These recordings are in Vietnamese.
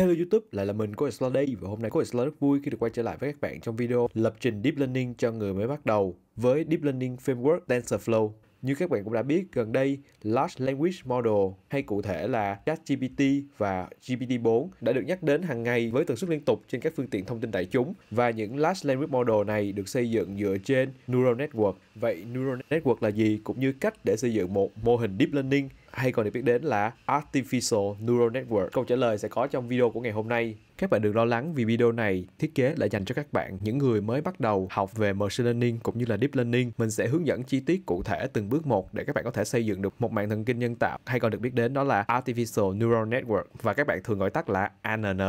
Hello YouTube, lại là mình Coach đây và hôm nay Coach rất vui khi được quay trở lại với các bạn trong video lập trình Deep Learning cho người mới bắt đầu với Deep Learning Framework TensorFlow. Như các bạn cũng đã biết, gần đây Large Language Model hay cụ thể là ChatGPT và GPT-4 đã được nhắc đến hàng ngày với tần suất liên tục trên các phương tiện thông tin đại chúng và những Large Language Model này được xây dựng dựa trên Neural Network. Vậy Neural Network là gì cũng như cách để xây dựng một mô hình Deep Learning hay còn được biết đến là Artificial Neural Network. Câu trả lời sẽ có trong video của ngày hôm nay. Các bạn đừng lo lắng vì video này thiết kế là dành cho các bạn, những người mới bắt đầu học về Machine Learning cũng như là Deep Learning. Mình sẽ hướng dẫn chi tiết cụ thể từng bước một để các bạn có thể xây dựng được một mạng thần kinh nhân tạo hay còn được biết đến đó là Artificial Neural Network và các bạn thường gọi tắt là ANN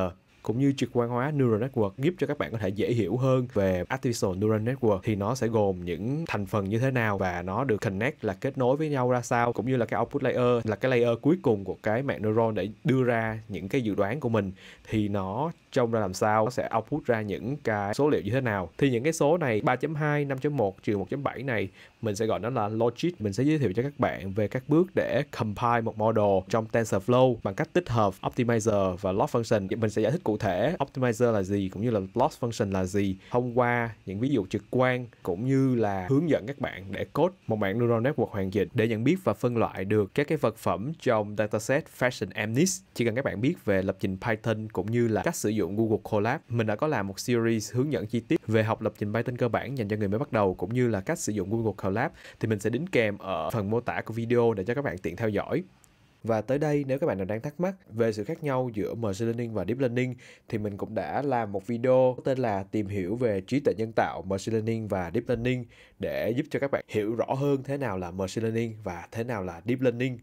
cũng như trực quan hóa neural network giúp cho các bạn có thể dễ hiểu hơn về artificial neural network thì nó sẽ gồm những thành phần như thế nào và nó được connect là kết nối với nhau ra sao cũng như là cái output layer là cái layer cuối cùng của cái mạng neuron để đưa ra những cái dự đoán của mình thì nó trông ra làm sao nó sẽ output ra những cái số liệu như thế nào thì những cái số này 3.2 5.1 trừ 1.7 này mình sẽ gọi nó là logic mình sẽ giới thiệu cho các bạn về các bước để compile một model trong TensorFlow bằng cách tích hợp optimizer và loss function dạ, mình sẽ giải thích cụ thể optimizer là gì cũng như là loss function là gì thông qua những ví dụ trực quan cũng như là hướng dẫn các bạn để code một mạng neural network hoàn chỉnh để nhận biết và phân loại được các cái vật phẩm trong dataset Fashion Amnis chỉ cần các bạn biết về lập trình Python cũng như là cách sử dụng Google Colab mình đã có làm một series hướng dẫn chi tiết về học lập trình Python cơ bản dành cho người mới bắt đầu cũng như là cách sử dụng Google Colab collab thì mình sẽ đính kèm ở phần mô tả của video để cho các bạn tiện theo dõi. Và tới đây nếu các bạn nào đang thắc mắc về sự khác nhau giữa Machine Learning và Deep Learning thì mình cũng đã làm một video tên là tìm hiểu về trí tuệ nhân tạo Machine Learning và Deep Learning để giúp cho các bạn hiểu rõ hơn thế nào là Machine Learning và thế nào là Deep Learning.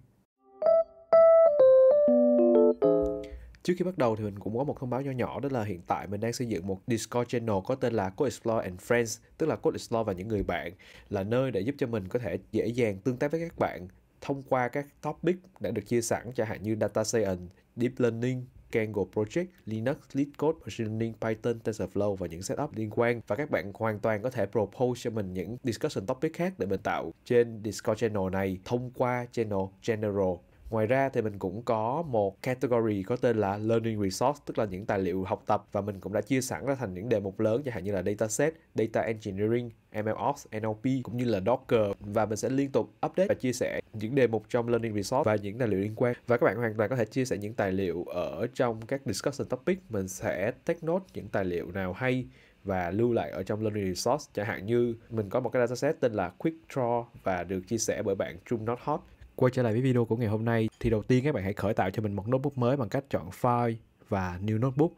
Trước khi bắt đầu thì mình cũng có một thông báo nhỏ nhỏ đó là hiện tại mình đang xây dựng một Discord channel có tên là Code Explore and Friends, tức là Code Explore và những người bạn là nơi để giúp cho mình có thể dễ dàng tương tác với các bạn thông qua các topic đã được chia sẵn chẳng hạn như data science, deep learning, Kangol Project, Linux, LeetCode, Machine Learning, Python, TensorFlow và những setup liên quan. Và các bạn hoàn toàn có thể propose cho mình những discussion topic khác để mình tạo trên Discord channel này thông qua channel General Ngoài ra thì mình cũng có một category có tên là Learning Resource, tức là những tài liệu học tập và mình cũng đã chia sẵn ra thành những đề mục lớn chẳng hạn như là Dataset, Data Engineering, MLOps, NLP cũng như là Docker và mình sẽ liên tục update và chia sẻ những đề mục trong Learning Resource và những tài liệu liên quan và các bạn hoàn toàn có thể chia sẻ những tài liệu ở trong các discussion topic mình sẽ take note những tài liệu nào hay và lưu lại ở trong Learning Resource chẳng hạn như mình có một cái dataset tên là Quick Draw và được chia sẻ bởi bạn Trung Not Hot Quay trở lại với video của ngày hôm nay thì đầu tiên các bạn hãy khởi tạo cho mình một notebook mới bằng cách chọn File và New Notebook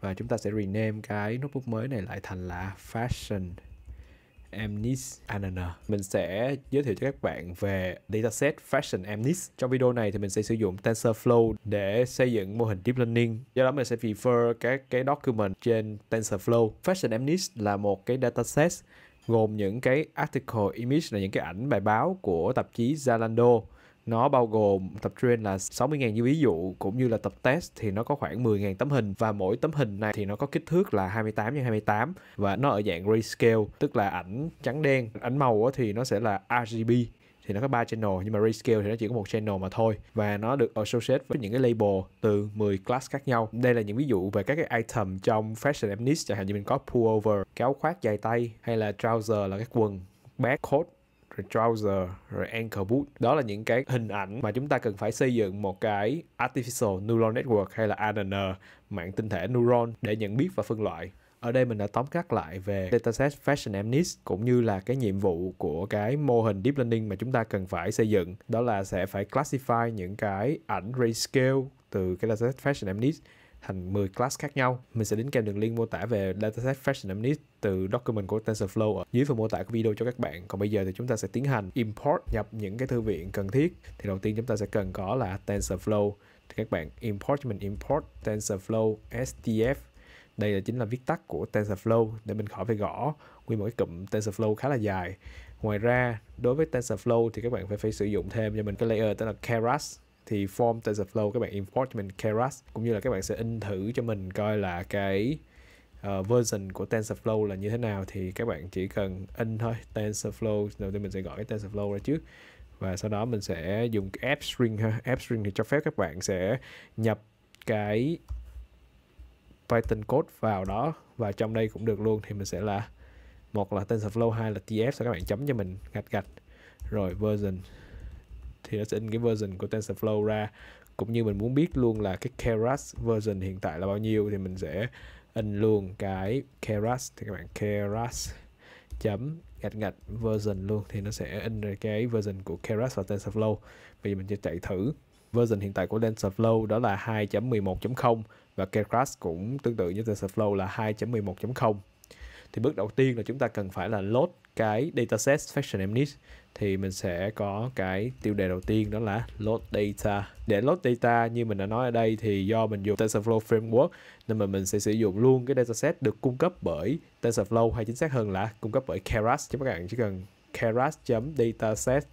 và chúng ta sẽ rename cái notebook mới này lại thành là Fashion Amnis Anana. Mình sẽ giới thiệu cho các bạn về dataset Fashion Amnis. Trong video này thì mình sẽ sử dụng TensorFlow để xây dựng mô hình Deep Learning. Do đó mình sẽ prefer các cái document trên TensorFlow. Fashion Amnis là một cái dataset gồm những cái article image là những cái ảnh bài báo của tạp chí Zalando nó bao gồm tập train là 60.000 ví dụ cũng như là tập test thì nó có khoảng 10.000 tấm hình và mỗi tấm hình này thì nó có kích thước là 28 x 28 và nó ở dạng grayscale tức là ảnh trắng đen, ảnh màu thì nó sẽ là RGB thì nó có ba channel nhưng mà rescale thì nó chỉ có một channel mà thôi và nó được associate với những cái label từ 10 class khác nhau đây là những ví dụ về các cái item trong fashion fashionista chẳng hạn như mình có pullover kéo khoác dài tay hay là trouser là cái quần bag coat trouser rồi ankle boot đó là những cái hình ảnh mà chúng ta cần phải xây dựng một cái artificial neural network hay là ANN mạng tinh thể neuron để nhận biết và phân loại ở đây mình đã tóm tắt lại về dataset Fashion Amnist cũng như là cái nhiệm vụ của cái mô hình Deep Learning mà chúng ta cần phải xây dựng đó là sẽ phải classify những cái ảnh grayscale từ cái dataset Fashion Amnist thành 10 class khác nhau. Mình sẽ đính kèm đường link mô tả về dataset Fashionamnit từ document của TensorFlow ở dưới phần mô tả của video cho các bạn. Còn bây giờ thì chúng ta sẽ tiến hành import nhập những cái thư viện cần thiết. Thì đầu tiên chúng ta sẽ cần có là TensorFlow. Thì các bạn import mình import TensorFlow STF đây là chính là viết tắt của TensorFlow để mình khỏi phải gõ nguyên một cái cụm TensorFlow khá là dài. Ngoài ra, đối với TensorFlow thì các bạn phải phải sử dụng thêm cho mình cái layer tên là Keras thì form TensorFlow các bạn import cho mình Keras cũng như là các bạn sẽ in thử cho mình coi là cái uh, version của TensorFlow là như thế nào thì các bạn chỉ cần in thôi TensorFlow đầu tiên mình sẽ gọi cái TensorFlow ra trước và sau đó mình sẽ dùng cái app string ha app string thì cho phép các bạn sẽ nhập cái Python code vào đó và trong đây cũng được luôn thì mình sẽ là một là TensorFlow hai là TF sau các bạn chấm cho mình gạch gạch rồi version thì nó sẽ in cái version của TensorFlow ra cũng như mình muốn biết luôn là cái Keras version hiện tại là bao nhiêu thì mình sẽ in luôn cái Keras thì các bạn Keras chấm gạch gạch version luôn thì nó sẽ in ra cái version của Keras và TensorFlow bây giờ mình sẽ chạy thử version hiện tại của TensorFlow đó là 2.11.0 và Keras cũng tương tự như TensorFlow là 2.11.0 thì bước đầu tiên là chúng ta cần phải là load cái dataset Faction mnist thì mình sẽ có cái tiêu đề đầu tiên đó là load data để load data như mình đã nói ở đây thì do mình dùng TensorFlow Framework nên mà mình sẽ sử dụng luôn cái dataset được cung cấp bởi TensorFlow hay chính xác hơn là cung cấp bởi Keras chứ các bạn chỉ cần keras.dataset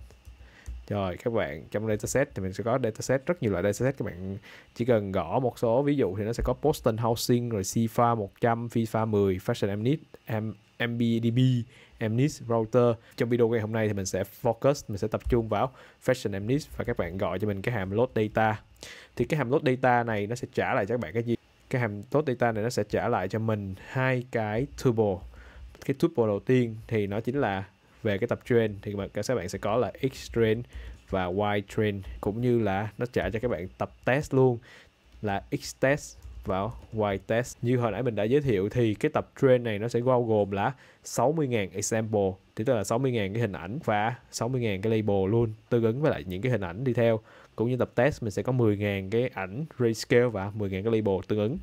rồi các bạn trong dataset thì mình sẽ có dataset rất nhiều loại dataset các bạn chỉ cần gõ một số ví dụ thì nó sẽ có Boston Housing rồi CIFA 100 FIFA 10 Fashion Amnit M MBDB mnist router trong video ngày hôm nay thì mình sẽ focus mình sẽ tập trung vào Fashion mnist và các bạn gọi cho mình cái hàm load data thì cái hàm load data này nó sẽ trả lại cho các bạn cái gì cái hàm load data này nó sẽ trả lại cho mình hai cái tuple cái tuple đầu tiên thì nó chính là về cái tập train thì các bạn các bạn sẽ có là X train và Y train cũng như là nó trả cho các bạn tập test luôn là X test và Y test. Như hồi nãy mình đã giới thiệu thì cái tập train này nó sẽ bao gồm là 60.000 example, thì tức là 60.000 cái hình ảnh và 60.000 cái label luôn, tương ứng với lại những cái hình ảnh đi theo. Cũng như tập test mình sẽ có 10.000 cái ảnh rescale và 10.000 cái label tương ứng.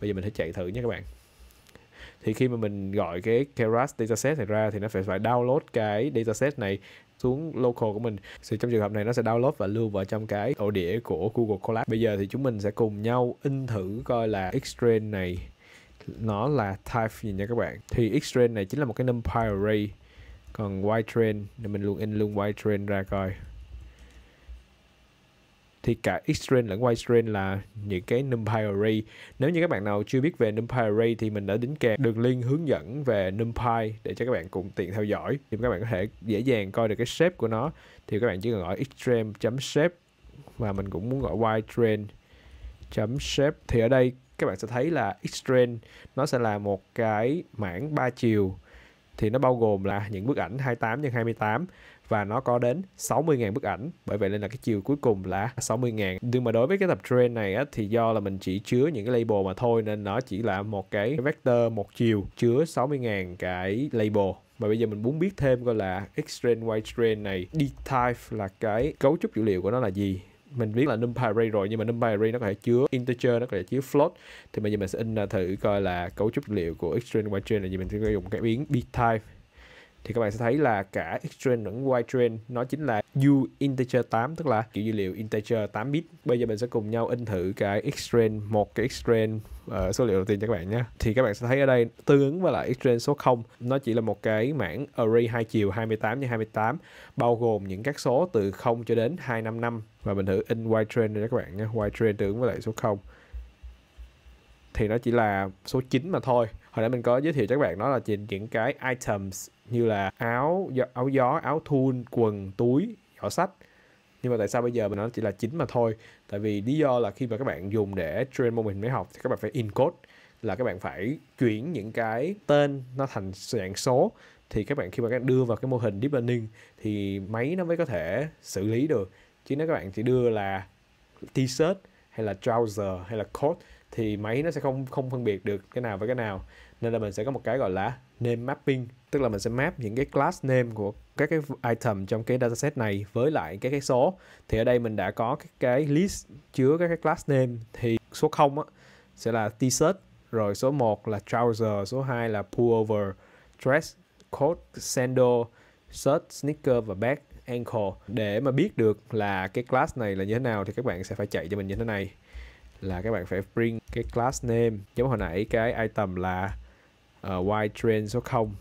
Bây giờ mình sẽ chạy thử nha các bạn thì khi mà mình gọi cái Keras dataset này ra thì nó phải phải download cái dataset này xuống local của mình thì trong trường hợp này nó sẽ download và lưu vào trong cái ổ đĩa của Google Colab bây giờ thì chúng mình sẽ cùng nhau in thử coi là extract này nó là type gì nha các bạn thì extract này chính là một cái numpy array còn y train thì mình luôn in luôn y train ra coi thì cả X-Train lẫn Y-Train là những cái NumPy Array. Nếu như các bạn nào chưa biết về NumPy Array thì mình đã đính kèm đường link hướng dẫn về NumPy để cho các bạn cùng tiện theo dõi. Thì các bạn có thể dễ dàng coi được cái shape của nó. Thì các bạn chỉ cần gọi X-Train.shape và mình cũng muốn gọi Y-Train.shape. Thì ở đây các bạn sẽ thấy là X-Train nó sẽ là một cái mảng ba chiều thì nó bao gồm là những bức ảnh 28 x 28 và nó có đến 60.000 bức ảnh bởi vậy nên là cái chiều cuối cùng là 60.000 nhưng mà đối với cái tập trend này á, thì do là mình chỉ chứa những cái label mà thôi nên nó chỉ là một cái vector một chiều chứa 60.000 cái label mà bây giờ mình muốn biết thêm coi là X-Train, Y-Train này, D-Type là cái cấu trúc dữ liệu của nó là gì mình biết là NumPy array rồi nhưng mà NumPy array nó có thể chứa integer nó có thể chứa float thì bây giờ mình sẽ in thử coi là cấu trúc dữ liệu của X-Train, Y-Train là gì mình sẽ dùng cái biến B-Type thì các bạn sẽ thấy là cả x train lẫn y train nó chính là u integer 8 tức là kiểu dữ liệu integer 8 bit. Bây giờ mình sẽ cùng nhau in thử cái x train một cái extend uh, ờ, số liệu đầu tiên cho các bạn nhé. Thì các bạn sẽ thấy ở đây tương ứng với lại x train số 0 nó chỉ là một cái mảng array hai chiều 28 x 28 bao gồm những các số từ 0 cho đến 255 và mình thử in y train cho các bạn nhé. Y train tương ứng với lại số 0 thì nó chỉ là số 9 mà thôi hồi nãy mình có giới thiệu cho các bạn đó là trên những cái items như là áo áo gió áo thun quần túi giỏ sách nhưng mà tại sao bây giờ mình nói chỉ là chính mà thôi tại vì lý do là khi mà các bạn dùng để train mô hình máy học thì các bạn phải encode là các bạn phải chuyển những cái tên nó thành dạng số thì các bạn khi mà các đưa vào cái mô hình deep learning thì máy nó mới có thể xử lý được chứ nếu các bạn chỉ đưa là t-shirt hay là trouser hay là coat thì máy nó sẽ không không phân biệt được cái nào với cái nào nên là mình sẽ có một cái gọi là name mapping tức là mình sẽ map những cái class name của các cái item trong cái dataset này với lại các cái số thì ở đây mình đã có cái, cái list chứa các cái class name thì số 0 á, sẽ là t-shirt rồi số 1 là trouser số 2 là pullover dress coat sandal shirt sneaker và bag ankle để mà biết được là cái class này là như thế nào thì các bạn sẽ phải chạy cho mình như thế này là các bạn phải bring cái class name giống hồi nãy cái item là uh, ờ, white train số 0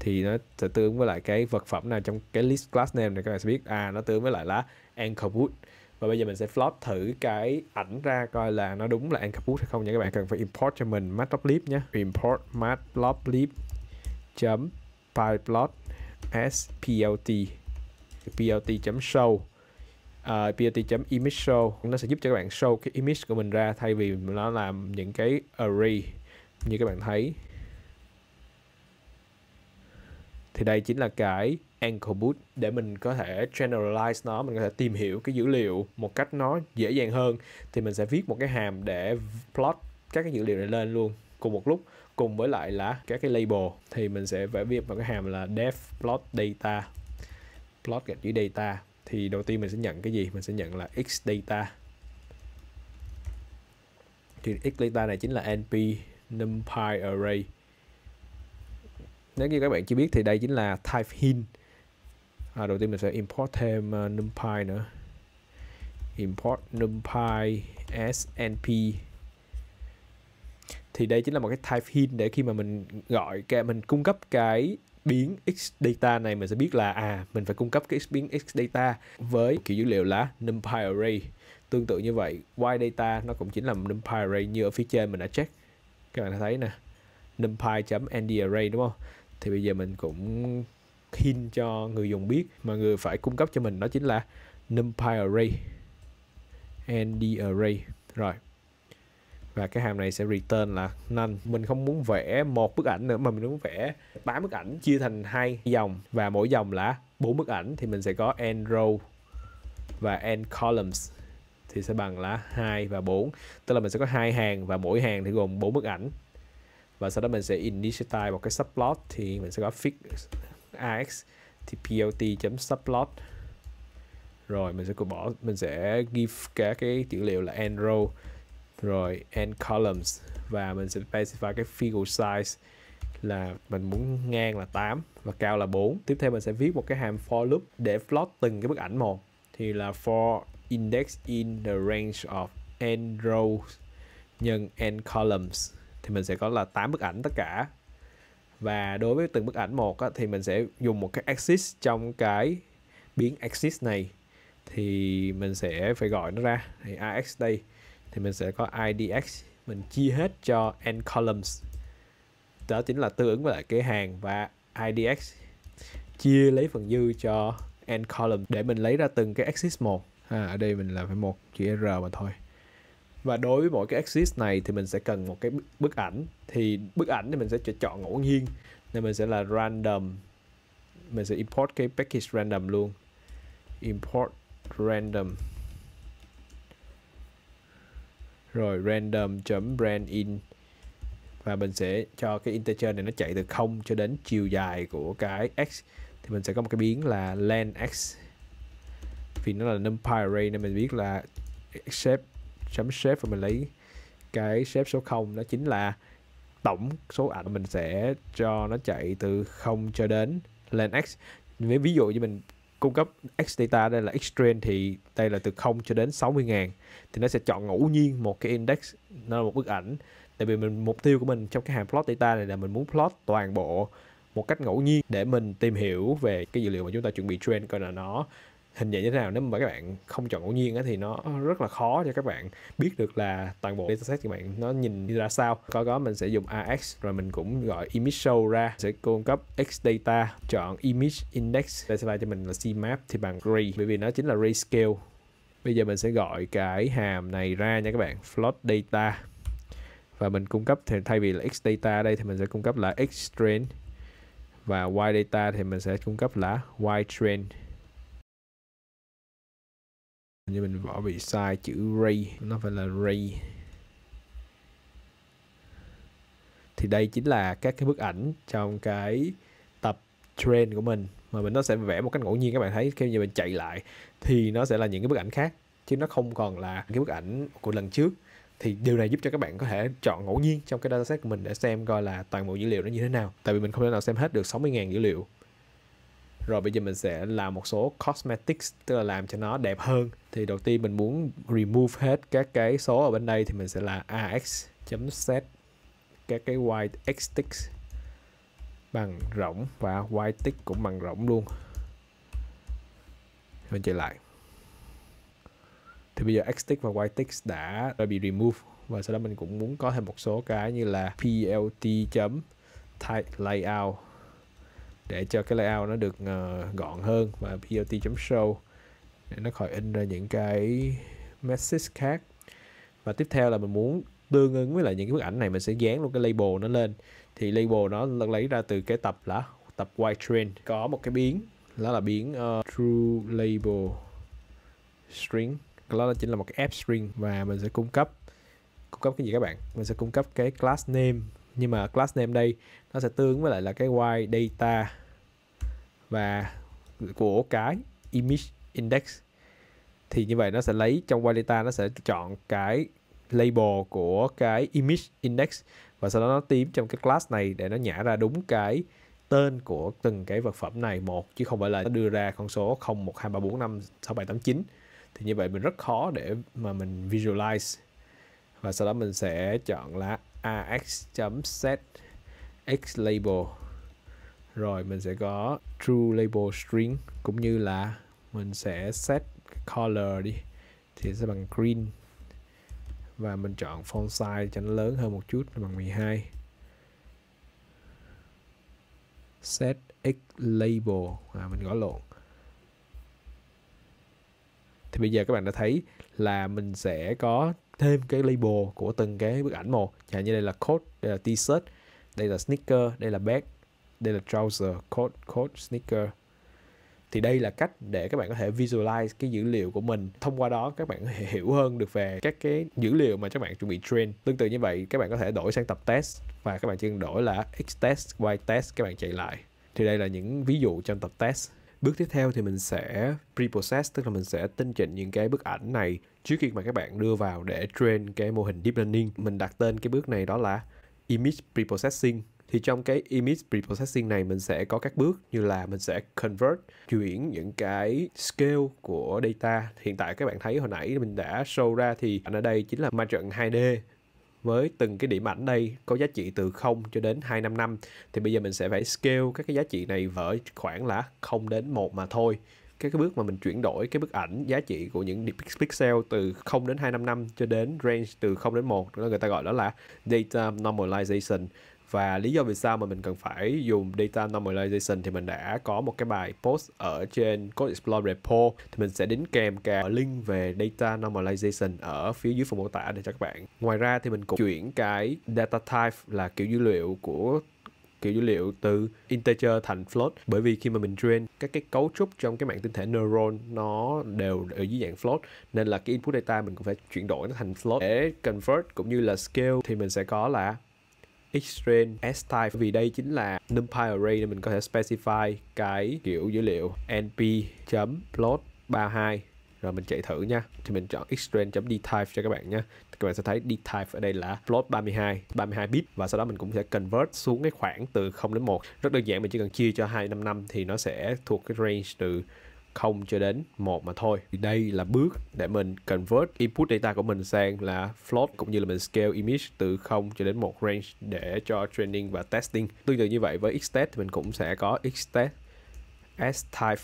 thì nó sẽ tương với lại cái vật phẩm nào trong cái list class name này các bạn sẽ biết à nó tương với lại là anchorwood và bây giờ mình sẽ flop thử cái ảnh ra coi là nó đúng là anchorwood hay không nha các bạn cần phải import cho mình matplotlib nhé import matplotlib chấm pyplot splt plt.show uh, ờ, plt.image show nó sẽ giúp cho các bạn show cái image của mình ra thay vì nó làm những cái array như các bạn thấy thì đây chính là cái ankle boot để mình có thể generalize nó mình có thể tìm hiểu cái dữ liệu một cách nó dễ dàng hơn thì mình sẽ viết một cái hàm để plot các cái dữ liệu này lên luôn cùng một lúc cùng với lại là các cái label thì mình sẽ phải viết vào cái hàm là def plot data plot gạch dưới data thì đầu tiên mình sẽ nhận cái gì mình sẽ nhận là x data thì x data này chính là np numpy array nếu như các bạn chưa biết thì đây chính là type hint à, đầu tiên mình sẽ import thêm uh, numpy nữa import numpy snp thì đây chính là một cái type hint để khi mà mình gọi cái mình cung cấp cái biến x data này mình sẽ biết là à mình phải cung cấp cái biến x data với kiểu dữ liệu là numpy array tương tự như vậy y data nó cũng chính là numpy array như ở phía trên mình đã check các bạn thấy nè numpy.ndarray đúng không thì bây giờ mình cũng hint cho người dùng biết mà người phải cung cấp cho mình đó chính là numpy array nd array rồi và cái hàm này sẽ return là none mình không muốn vẽ một bức ảnh nữa mà mình muốn vẽ tám bức ảnh chia thành hai dòng và mỗi dòng là bốn bức ảnh thì mình sẽ có n row và n columns thì sẽ bằng là 2 và 4 tức là mình sẽ có hai hàng và mỗi hàng thì gồm bốn bức ảnh và sau đó mình sẽ initialize một cái subplot thì mình sẽ có fix ax thì plt chấm subplot rồi mình sẽ bỏ mình sẽ give cả cái dữ liệu là n row rồi n columns và mình sẽ specify cái figure size là mình muốn ngang là 8 và cao là 4. Tiếp theo mình sẽ viết một cái hàm for loop để plot từng cái bức ảnh một. Thì là for index in the range of n rows nhân n columns thì mình sẽ có là 8 bức ảnh tất cả và đối với từng bức ảnh một á, thì mình sẽ dùng một cái axis trong cái biến axis này thì mình sẽ phải gọi nó ra thì ax đây thì mình sẽ có idx mình chia hết cho n columns đó chính là tương ứng với lại cái hàng và idx chia lấy phần dư cho n column để mình lấy ra từng cái axis một à, ở đây mình là phải một chữ r mà thôi và đối với mỗi cái axis này thì mình sẽ cần một cái bức ảnh thì bức ảnh thì mình sẽ chọn ngẫu nhiên nên mình sẽ là random mình sẽ import cái package random luôn import random rồi random chấm brand in và mình sẽ cho cái integer này nó chạy từ 0 cho đến chiều dài của cái x thì mình sẽ có một cái biến là len x vì nó là numpy array nên mình biết là accept chấm shape và mình lấy cái shape số 0 đó chính là tổng số ảnh mình sẽ cho nó chạy từ 0 cho đến lên x với ví dụ như mình cung cấp x data đây là x train thì đây là từ 0 cho đến 60 ngàn thì nó sẽ chọn ngẫu nhiên một cái index nó là một bức ảnh tại vì mình mục tiêu của mình trong cái hàm plot data này là mình muốn plot toàn bộ một cách ngẫu nhiên để mình tìm hiểu về cái dữ liệu mà chúng ta chuẩn bị train coi là nó hình dạng như thế nào nếu mà các bạn không chọn ngẫu nhiên thì nó rất là khó cho các bạn biết được là toàn bộ dataset của bạn nó nhìn ra sao có đó mình sẽ dùng AX rồi mình cũng gọi image show ra sẽ cung cấp X data chọn image index đây sẽ cho mình là CMap thì bằng ray bởi vì nó chính là ray bây giờ mình sẽ gọi cái hàm này ra nha các bạn float data và mình cung cấp thì thay vì là x data đây thì mình sẽ cung cấp là x train và y data thì mình sẽ cung cấp là y train như mình vỏ bị sai chữ ray nó phải là ray thì đây chính là các cái bức ảnh trong cái tập trend của mình mà mình nó sẽ vẽ một cách ngẫu nhiên các bạn thấy khi như mình chạy lại thì nó sẽ là những cái bức ảnh khác chứ nó không còn là cái bức ảnh của lần trước thì điều này giúp cho các bạn có thể chọn ngẫu nhiên trong cái dataset của mình để xem coi là toàn bộ dữ liệu nó như thế nào tại vì mình không thể nào xem hết được 60.000 dữ liệu rồi bây giờ mình sẽ làm một số cosmetics tức là làm cho nó đẹp hơn thì đầu tiên mình muốn remove hết các cái số ở bên đây thì mình sẽ là ax chấm set các cái white x tick bằng rỗng và white tick cũng bằng rỗng luôn mình chạy lại thì bây giờ x tick và y tick đã, đã bị remove và sau đó mình cũng muốn có thêm một số cái như là plt chấm type layout để cho cái layout nó được ờ, gọn hơn và plt.show để nó khỏi in ra những cái message khác và tiếp theo là mình muốn tương ứng với lại những cái bức ảnh này mình sẽ dán luôn cái label nó lên thì label nó lấy ra từ cái tập là tập white train có một cái biến đó là biến uh, true label string đó là chính là một cái app string và mình sẽ cung cấp cung cấp cái gì các bạn mình sẽ cung cấp cái class name nhưng mà class name đây nó sẽ tương với lại là cái y data và của cái image index thì như vậy nó sẽ lấy trong y data nó sẽ chọn cái label của cái image index và sau đó nó tìm trong cái class này để nó nhả ra đúng cái tên của từng cái vật phẩm này một chứ không phải là nó đưa ra con số 0 1 2 3 4 5 6 7 8 9 thì như vậy mình rất khó để mà mình visualize và sau đó mình sẽ chọn là ax.set x label rồi mình sẽ có true label string cũng như là mình sẽ set color đi thì sẽ bằng green và mình chọn font size cho nó lớn hơn một chút bằng 12 set x label à, mình gõ lộn thì bây giờ các bạn đã thấy là mình sẽ có thêm cái label của từng cái bức ảnh một chẳng hạn như đây là coat đây là t-shirt đây là sneaker đây là bag đây là trouser coat coat sneaker thì đây là cách để các bạn có thể visualize cái dữ liệu của mình thông qua đó các bạn hiểu hơn được về các cái dữ liệu mà các bạn chuẩn bị train tương tự như vậy các bạn có thể đổi sang tập test và các bạn chỉ cần đổi là x test y test các bạn chạy lại thì đây là những ví dụ trong tập test bước tiếp theo thì mình sẽ preprocess, tức là mình sẽ tinh chỉnh những cái bức ảnh này trước khi mà các bạn đưa vào để train cái mô hình deep learning mình đặt tên cái bước này đó là image preprocessing thì trong cái image preprocessing này mình sẽ có các bước như là mình sẽ convert chuyển những cái scale của data hiện tại các bạn thấy hồi nãy mình đã show ra thì ảnh ở đây chính là ma trận 2D với từng cái điểm ảnh đây có giá trị từ 0 cho đến 255 thì bây giờ mình sẽ phải scale các cái giá trị này với khoảng là 0 đến 1 mà thôi cái cái bước mà mình chuyển đổi cái bức ảnh giá trị của những pixel từ 0 đến 255 cho đến range từ 0 đến 1 người ta gọi đó là data normalization và lý do vì sao mà mình cần phải dùng data normalization thì mình đã có một cái bài post ở trên Code Explorer repo thì mình sẽ đính kèm cả link về data normalization ở phía dưới phần mô tả để cho các bạn. Ngoài ra thì mình cũng chuyển cái data type là kiểu dữ liệu của kiểu dữ liệu từ integer thành float bởi vì khi mà mình train các cái cấu trúc trong cái mạng tinh thể neuron nó đều ở dưới dạng float nên là cái input data mình cũng phải chuyển đổi nó thành float để convert cũng như là scale thì mình sẽ có là extrain s-type vì đây chính là numpy array nên mình có thể specify cái kiểu dữ liệu np float 32 rồi mình chạy thử nha thì mình chọn xtrain dtype cho các bạn nha các bạn sẽ thấy d type ở đây là float 32 32 bit và sau đó mình cũng sẽ convert xuống cái khoảng từ 0 đến 1 rất đơn giản mình chỉ cần chia cho 255 năm thì nó sẽ thuộc cái range từ 0 cho đến 1 mà thôi. Thì đây là bước để mình convert input data của mình sang là float cũng như là mình scale image từ 0 cho đến 1 range để cho training và testing. Tương tự như vậy với xtest thì mình cũng sẽ có xtest s type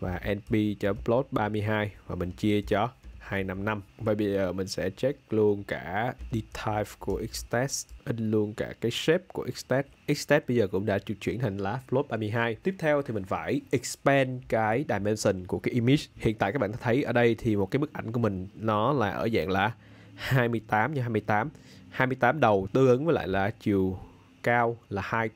và np.plot32 và mình chia cho 255 và bây giờ mình sẽ check luôn cả dtype của xtest in luôn cả cái shape của xtest xtest bây giờ cũng đã được chuyển thành là float 32 tiếp theo thì mình phải expand cái dimension của cái image hiện tại các bạn thấy ở đây thì một cái bức ảnh của mình nó là ở dạng là 28 x 28 28 đầu tương ứng với lại là chiều cao là height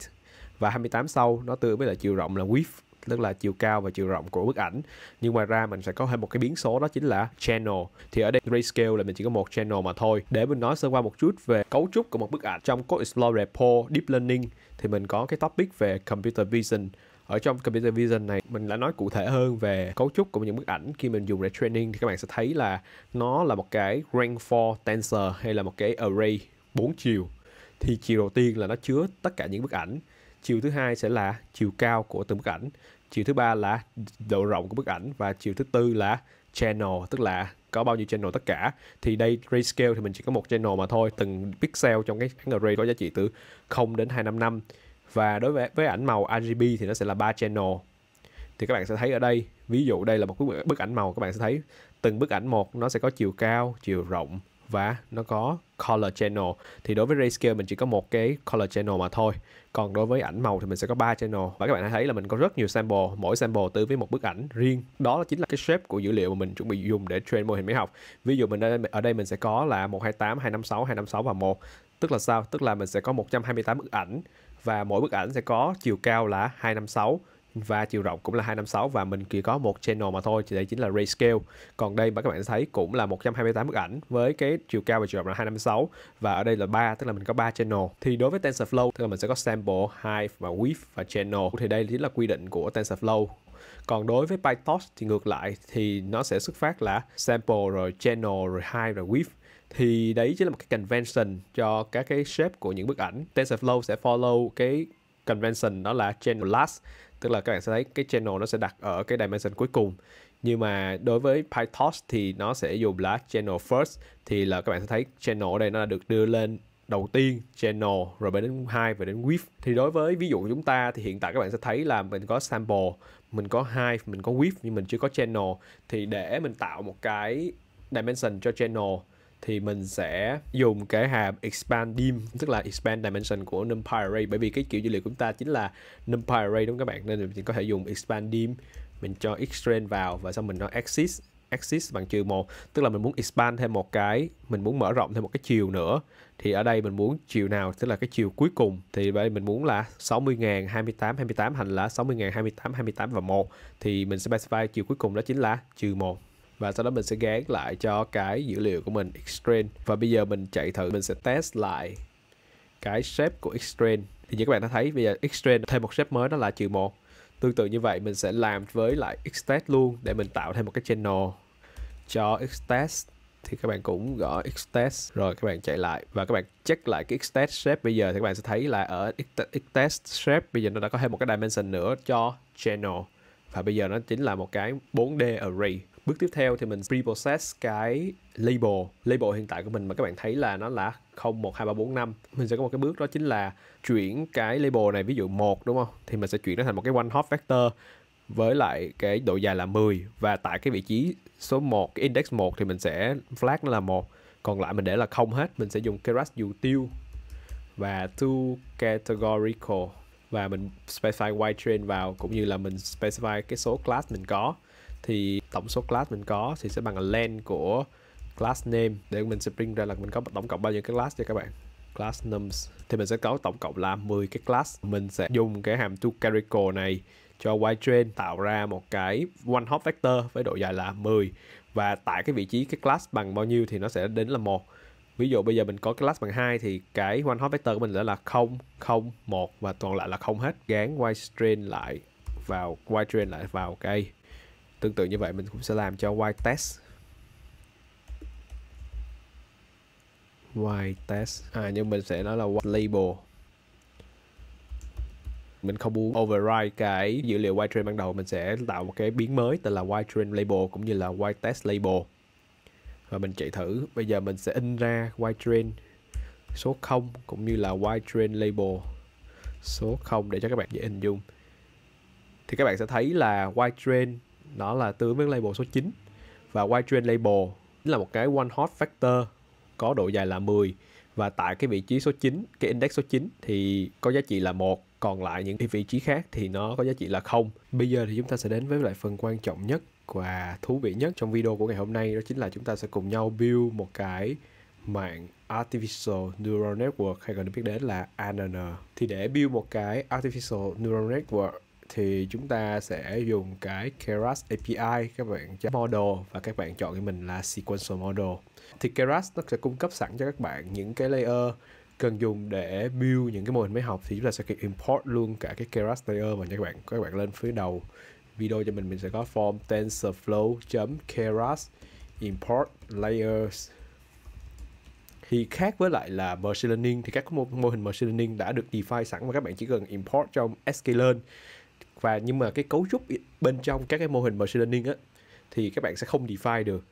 và 28 sau nó tương ứng với lại chiều rộng là width tức là chiều cao và chiều rộng của bức ảnh nhưng ngoài ra mình sẽ có thêm một cái biến số đó chính là channel thì ở đây grayscale là mình chỉ có một channel mà thôi để mình nói sơ qua một chút về cấu trúc của một bức ảnh trong code explorer pro deep learning thì mình có cái topic về computer vision ở trong computer vision này mình đã nói cụ thể hơn về cấu trúc của những bức ảnh khi mình dùng training thì các bạn sẽ thấy là nó là một cái rank for tensor hay là một cái array 4 chiều thì chiều đầu tiên là nó chứa tất cả những bức ảnh chiều thứ hai sẽ là chiều cao của từng bức ảnh chiều thứ ba là độ rộng của bức ảnh và chiều thứ tư là channel tức là có bao nhiêu channel tất cả thì đây grayscale thì mình chỉ có một channel mà thôi từng pixel trong cái array có giá trị từ 0 đến 255 và đối với với ảnh màu RGB thì nó sẽ là ba channel thì các bạn sẽ thấy ở đây ví dụ đây là một bức, bức ảnh màu các bạn sẽ thấy từng bức ảnh một nó sẽ có chiều cao chiều rộng và nó có color channel thì đối với grayscale mình chỉ có một cái color channel mà thôi còn đối với ảnh màu thì mình sẽ có ba channel và các bạn thấy là mình có rất nhiều sample mỗi sample tương với một bức ảnh riêng đó chính là cái shape của dữ liệu mà mình chuẩn bị dùng để train mô hình máy học ví dụ mình đây, ở đây mình sẽ có là 128, 256, 256 và 1 tức là sao tức là mình sẽ có 128 bức ảnh và mỗi bức ảnh sẽ có chiều cao là 256 và chiều rộng cũng là 256 và mình chỉ có một channel mà thôi thì đây chính là Rayscale còn đây mà các bạn thấy cũng là 128 bức ảnh với cái chiều cao và chiều rộng là 256 và ở đây là ba, tức là mình có ba channel thì đối với TensorFlow tức là mình sẽ có sample, height và width và channel thì đây chính là quy định của TensorFlow còn đối với PyTorch thì ngược lại thì nó sẽ xuất phát là sample rồi channel rồi height rồi width thì đấy chính là một cái convention cho các cái shape của những bức ảnh TensorFlow sẽ follow cái convention đó là channel last tức là các bạn sẽ thấy cái channel nó sẽ đặt ở cái dimension cuối cùng nhưng mà đối với PyTorch thì nó sẽ dùng là channel first thì là các bạn sẽ thấy channel ở đây nó được đưa lên đầu tiên channel rồi mới đến hai và đến width thì đối với ví dụ của chúng ta thì hiện tại các bạn sẽ thấy là mình có sample mình có hai mình có width nhưng mình chưa có channel thì để mình tạo một cái dimension cho channel thì mình sẽ dùng cái hàm expand dim tức là expand dimension của numpy array bởi vì cái kiểu dữ liệu của chúng ta chính là numpy array đúng không các bạn nên mình có thể dùng expand dim mình cho extend vào và xong mình nó axis axis bằng trừ một tức là mình muốn expand thêm một cái mình muốn mở rộng thêm một cái chiều nữa thì ở đây mình muốn chiều nào tức là cái chiều cuối cùng thì đây mình muốn là 60.000 28 28 thành là 60.000 28 28 và 1 thì mình sẽ specify chiều cuối cùng đó chính là trừ 1 và sau đó mình sẽ gán lại cho cái dữ liệu của mình extrain và bây giờ mình chạy thử mình sẽ test lại cái shape của extrain thì như các bạn đã thấy bây giờ extrain thêm một shape mới đó là trừ một tương tự như vậy mình sẽ làm với lại xtest luôn để mình tạo thêm một cái channel cho xtest thì các bạn cũng gõ xtest rồi các bạn chạy lại và các bạn check lại cái xtest shape bây giờ thì các bạn sẽ thấy là ở xtest shape bây giờ nó đã có thêm một cái dimension nữa cho channel và bây giờ nó chính là một cái 4D array bước tiếp theo thì mình preprocess cái label label hiện tại của mình mà các bạn thấy là nó là 012345 mình sẽ có một cái bước đó chính là chuyển cái label này ví dụ một đúng không thì mình sẽ chuyển nó thành một cái one hot vector với lại cái độ dài là 10 và tại cái vị trí số 1 cái index 1 thì mình sẽ flag nó là một còn lại mình để là không hết mình sẽ dùng keras util và two categorical và mình specify y-train vào cũng như là mình specify cái số class mình có thì tổng số class mình có thì sẽ bằng len của class name để mình sẽ print ra là mình có tổng cộng bao nhiêu cái class cho các bạn class nums thì mình sẽ có tổng cộng là 10 cái class mình sẽ dùng cái hàm to carical này cho y-train tạo ra một cái one hop vector với độ dài là 10 và tại cái vị trí cái class bằng bao nhiêu thì nó sẽ đến là một ví dụ bây giờ mình có class bằng hai thì cái one hot vector của mình sẽ là không không một và toàn lại là không hết gán y string lại vào y string lại vào cây tương tự như vậy mình cũng sẽ làm cho y test y test à nhưng mình sẽ nói là y label mình không muốn override cái dữ liệu y string ban đầu mình sẽ tạo một cái biến mới tên là y string label cũng như là y test label và mình chạy thử bây giờ mình sẽ in ra Y-Train số 0 cũng như là Y-Train label số 0 để cho các bạn dễ hình dung thì các bạn sẽ thấy là Y-Train nó là tương với label số 9 và Y-Train label là một cái one hot factor có độ dài là 10 và tại cái vị trí số 9, cái index số 9 thì có giá trị là 1 còn lại những vị trí khác thì nó có giá trị là không bây giờ thì chúng ta sẽ đến với lại phần quan trọng nhất và thú vị nhất trong video của ngày hôm nay đó chính là chúng ta sẽ cùng nhau build một cái mạng Artificial Neural Network hay còn được biết đến là ANN thì để build một cái Artificial Neural Network thì chúng ta sẽ dùng cái Keras API các bạn chọn model và các bạn chọn cho mình là sequential model thì Keras nó sẽ cung cấp sẵn cho các bạn những cái layer cần dùng để build những cái mô hình máy học thì chúng ta sẽ import luôn cả cái Keras layer và các bạn các bạn lên phía đầu video cho mình mình sẽ có form tensorflow.keras import layers thì khác với lại là machine learning thì các mô, mô hình machine learning đã được define sẵn và các bạn chỉ cần import trong sklearn và nhưng mà cái cấu trúc bên trong các cái mô hình machine learning á thì các bạn sẽ không define được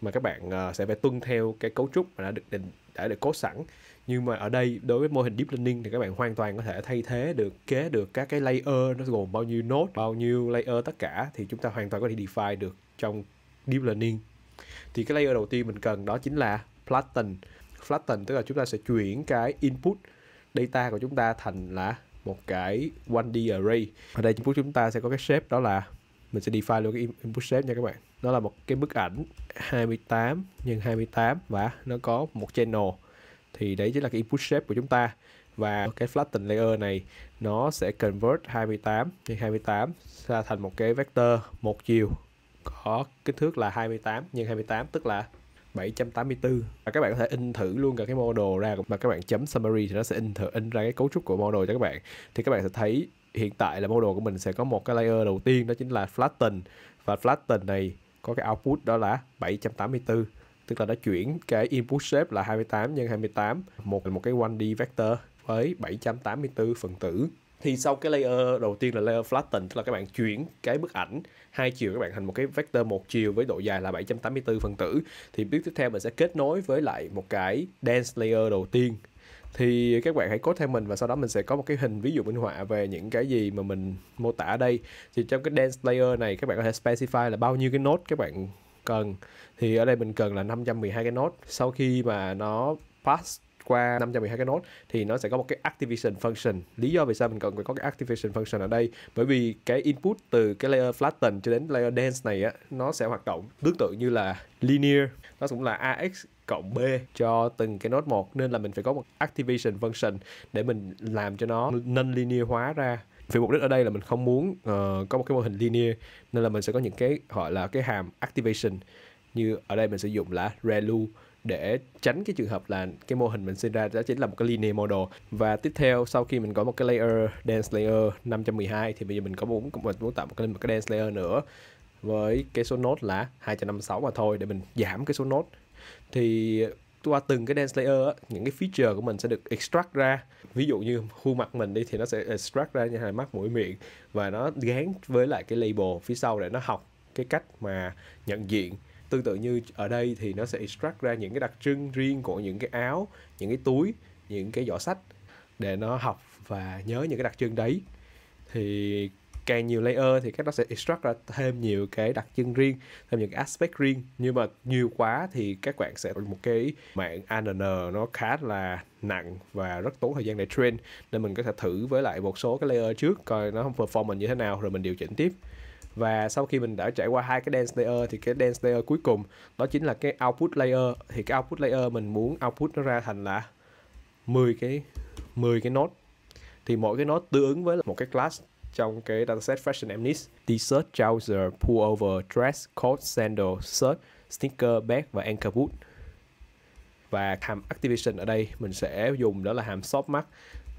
mà các bạn uh, sẽ phải tuân theo cái cấu trúc mà đã được định đã được cố sẵn nhưng mà ở đây đối với mô hình deep learning thì các bạn hoàn toàn có thể thay thế được kế được các cái layer nó gồm bao nhiêu node bao nhiêu layer tất cả thì chúng ta hoàn toàn có thể define được trong deep learning thì cái layer đầu tiên mình cần đó chính là flatten flatten tức là chúng ta sẽ chuyển cái input data của chúng ta thành là một cái 1D array ở đây input chúng ta sẽ có cái shape đó là mình sẽ define luôn cái input shape nha các bạn nó là một cái bức ảnh 28 x 28 và nó có một channel thì đấy chính là cái input shape của chúng ta và cái flatten layer này nó sẽ convert 28 nhân 28 ra thành một cái vector một chiều có kích thước là 28 nhân 28 tức là 784 và các bạn có thể in thử luôn cả cái model ra mà các bạn chấm summary thì nó sẽ in thử in ra cái cấu trúc của model cho các bạn thì các bạn sẽ thấy hiện tại là model của mình sẽ có một cái layer đầu tiên đó chính là flatten và flatten này có cái output đó là 784 tức là đã chuyển cái input shape là 28 nhân 28 một một cái 1D vector với 784 phần tử thì sau cái layer đầu tiên là layer flatten tức là các bạn chuyển cái bức ảnh hai chiều các bạn thành một cái vector một chiều với độ dài là 784 phần tử thì bước tiếp theo mình sẽ kết nối với lại một cái dense layer đầu tiên thì các bạn hãy code theo mình và sau đó mình sẽ có một cái hình ví dụ minh họa về những cái gì mà mình mô tả ở đây thì trong cái dense layer này các bạn có thể specify là bao nhiêu cái nốt các bạn cần thì ở đây mình cần là 512 cái nốt sau khi mà nó pass qua 512 cái nốt thì nó sẽ có một cái activation function. Lý do vì sao mình cần phải có cái activation function ở đây bởi vì cái input từ cái layer flatten cho đến layer dense này á nó sẽ hoạt động tương tự như là linear, nó cũng là ax cộng b cho từng cái nốt một nên là mình phải có một activation function để mình làm cho nó non linear hóa ra vì mục đích ở đây là mình không muốn uh, có một cái mô hình linear nên là mình sẽ có những cái gọi là cái hàm activation như ở đây mình sử dụng là ReLU để tránh cái trường hợp là cái mô hình mình sinh ra đó chính là một cái linear model và tiếp theo sau khi mình có một cái layer dense layer 512 thì bây giờ mình có muốn mình muốn tạo một cái, một cái dense layer nữa với cái số nốt là 256 mà thôi để mình giảm cái số nốt thì qua từng cái dance layer á, những cái feature của mình sẽ được extract ra ví dụ như khuôn mặt mình đi thì nó sẽ extract ra như hai mắt mũi miệng và nó gán với lại cái label phía sau để nó học cái cách mà nhận diện tương tự như ở đây thì nó sẽ extract ra những cái đặc trưng riêng của những cái áo những cái túi những cái giỏ sách để nó học và nhớ những cái đặc trưng đấy thì càng nhiều layer thì các nó sẽ extract ra thêm nhiều cái đặc trưng riêng thêm những cái aspect riêng nhưng mà nhiều quá thì các bạn sẽ một cái mạng ANN nó khá là nặng và rất tốn thời gian để train nên mình có thể thử với lại một số cái layer trước coi nó không performance như thế nào rồi mình điều chỉnh tiếp và sau khi mình đã trải qua hai cái dense layer thì cái dense layer cuối cùng đó chính là cái output layer thì cái output layer mình muốn output nó ra thành là 10 cái 10 cái node thì mỗi cái node tương ứng với một cái class trong cái dataset Fashion Amnist T-shirt, trouser, pullover, dress, coat, sandal, shirt, sneaker, bag và anchor boot và hàm activation ở đây mình sẽ dùng đó là hàm shop mark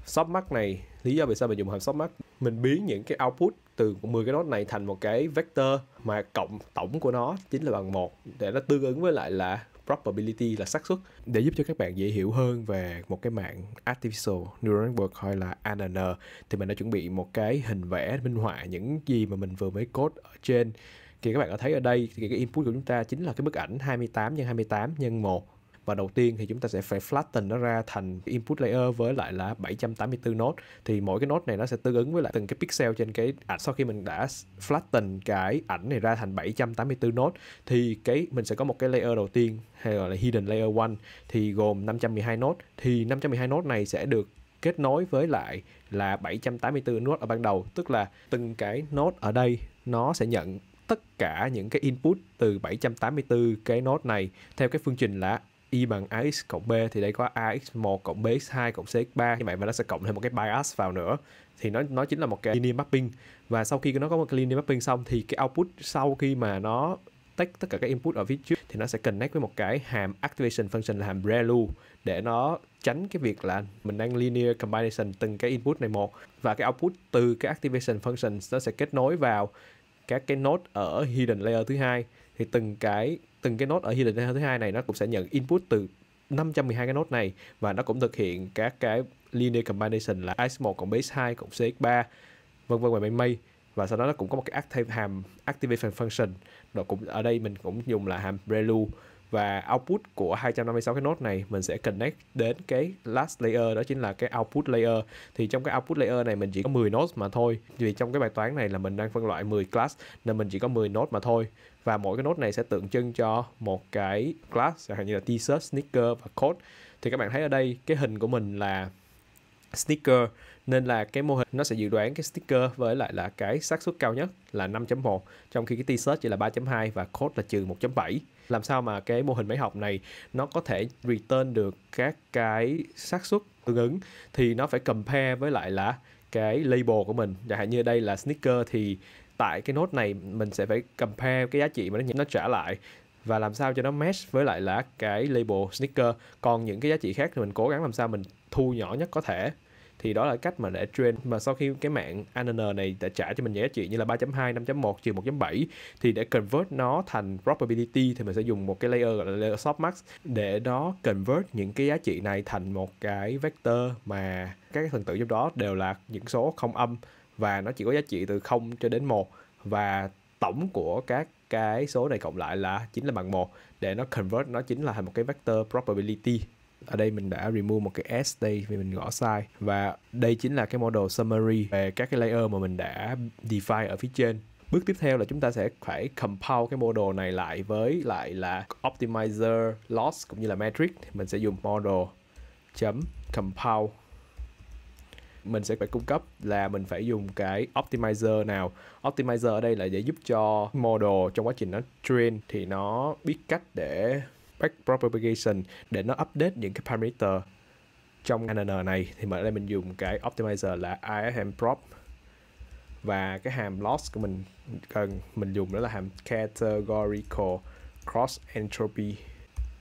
shop mark này lý do vì sao mình dùng hàm shop mark mình biến những cái output từ 10 cái nốt này thành một cái vector mà cộng tổng của nó chính là bằng một để nó tương ứng với lại là probability là xác suất để giúp cho các bạn dễ hiểu hơn về một cái mạng artificial neural network hay là ANN thì mình đã chuẩn bị một cái hình vẽ minh họa những gì mà mình vừa mới code ở trên thì các bạn có thấy ở đây thì cái input của chúng ta chính là cái bức ảnh 28 x 28 nhân 1 và đầu tiên thì chúng ta sẽ phải flatten nó ra thành input layer với lại là 784 node thì mỗi cái node này nó sẽ tương ứng với lại từng cái pixel trên cái ảnh sau khi mình đã flatten cái ảnh này ra thành 784 node thì cái mình sẽ có một cái layer đầu tiên hay gọi là hidden layer 1 thì gồm 512 node thì 512 node này sẽ được kết nối với lại là 784 node ở ban đầu tức là từng cái node ở đây nó sẽ nhận tất cả những cái input từ 784 cái node này theo cái phương trình là y bằng ax cộng b thì đây có ax1 cộng bx2 cộng cx3 như vậy mà nó sẽ cộng thêm một cái bias vào nữa thì nó nó chính là một cái linear mapping và sau khi nó có một cái linear mapping xong thì cái output sau khi mà nó tách tất cả các input ở phía trước thì nó sẽ connect với một cái hàm activation function là hàm ReLU để nó tránh cái việc là mình đang linear combination từng cái input này một và cái output từ cái activation function nó sẽ kết nối vào các cái node ở hidden layer thứ hai thì từng cái từng cái nốt ở healing thứ hai này nó cũng sẽ nhận input từ 512 cái nốt này và nó cũng thực hiện các cái linear combination là x1 cộng base2 cộng cx3 vân vân và mây mây và sau đó nó cũng có một cái active hàm activation function nó cũng ở đây mình cũng dùng là hàm ReLU và output của 256 cái node này mình sẽ connect đến cái last layer đó chính là cái output layer thì trong cái output layer này mình chỉ có 10 node mà thôi vì trong cái bài toán này là mình đang phân loại 10 class nên mình chỉ có 10 node mà thôi và mỗi cái node này sẽ tượng trưng cho một cái class chẳng hạn như là t-shirt, sneaker và code thì các bạn thấy ở đây cái hình của mình là sneaker nên là cái mô hình nó sẽ dự đoán cái sticker với lại là cái xác suất cao nhất là 5.1 trong khi cái t-shirt chỉ là 3.2 và code là trừ 1.7 làm sao mà cái mô hình máy học này nó có thể return được các cái xác suất tương ứng thì nó phải compare với lại là cái label của mình chẳng hạn như đây là sneaker thì tại cái nốt này mình sẽ phải compare cái giá trị mà nó nó trả lại và làm sao cho nó match với lại là cái label sneaker còn những cái giá trị khác thì mình cố gắng làm sao mình thu nhỏ nhất có thể thì đó là cách mà để train mà sau khi cái mạng ANN này đã trả cho mình những giá trị như là 3.2, 5.1, trừ 1.7 thì để convert nó thành probability thì mình sẽ dùng một cái layer gọi là layer softmax để nó convert những cái giá trị này thành một cái vector mà các phần tử trong đó đều là những số không âm và nó chỉ có giá trị từ 0 cho đến 1 và tổng của các cái số này cộng lại là chính là bằng 1 để nó convert nó chính là thành một cái vector probability ở đây mình đã remove một cái S đây vì mình gõ sai và đây chính là cái model summary về các cái layer mà mình đã define ở phía trên Bước tiếp theo là chúng ta sẽ phải compile cái model này lại với lại là optimizer loss cũng như là metric. Mình sẽ dùng model chấm compile mình sẽ phải cung cấp là mình phải dùng cái optimizer nào optimizer ở đây là để giúp cho model trong quá trình nó train thì nó biết cách để backpropagation để nó update những cái parameter trong NN này thì mà đây mình dùng cái optimizer là IFM prop và cái hàm loss của mình cần mình dùng đó là hàm categorical cross entropy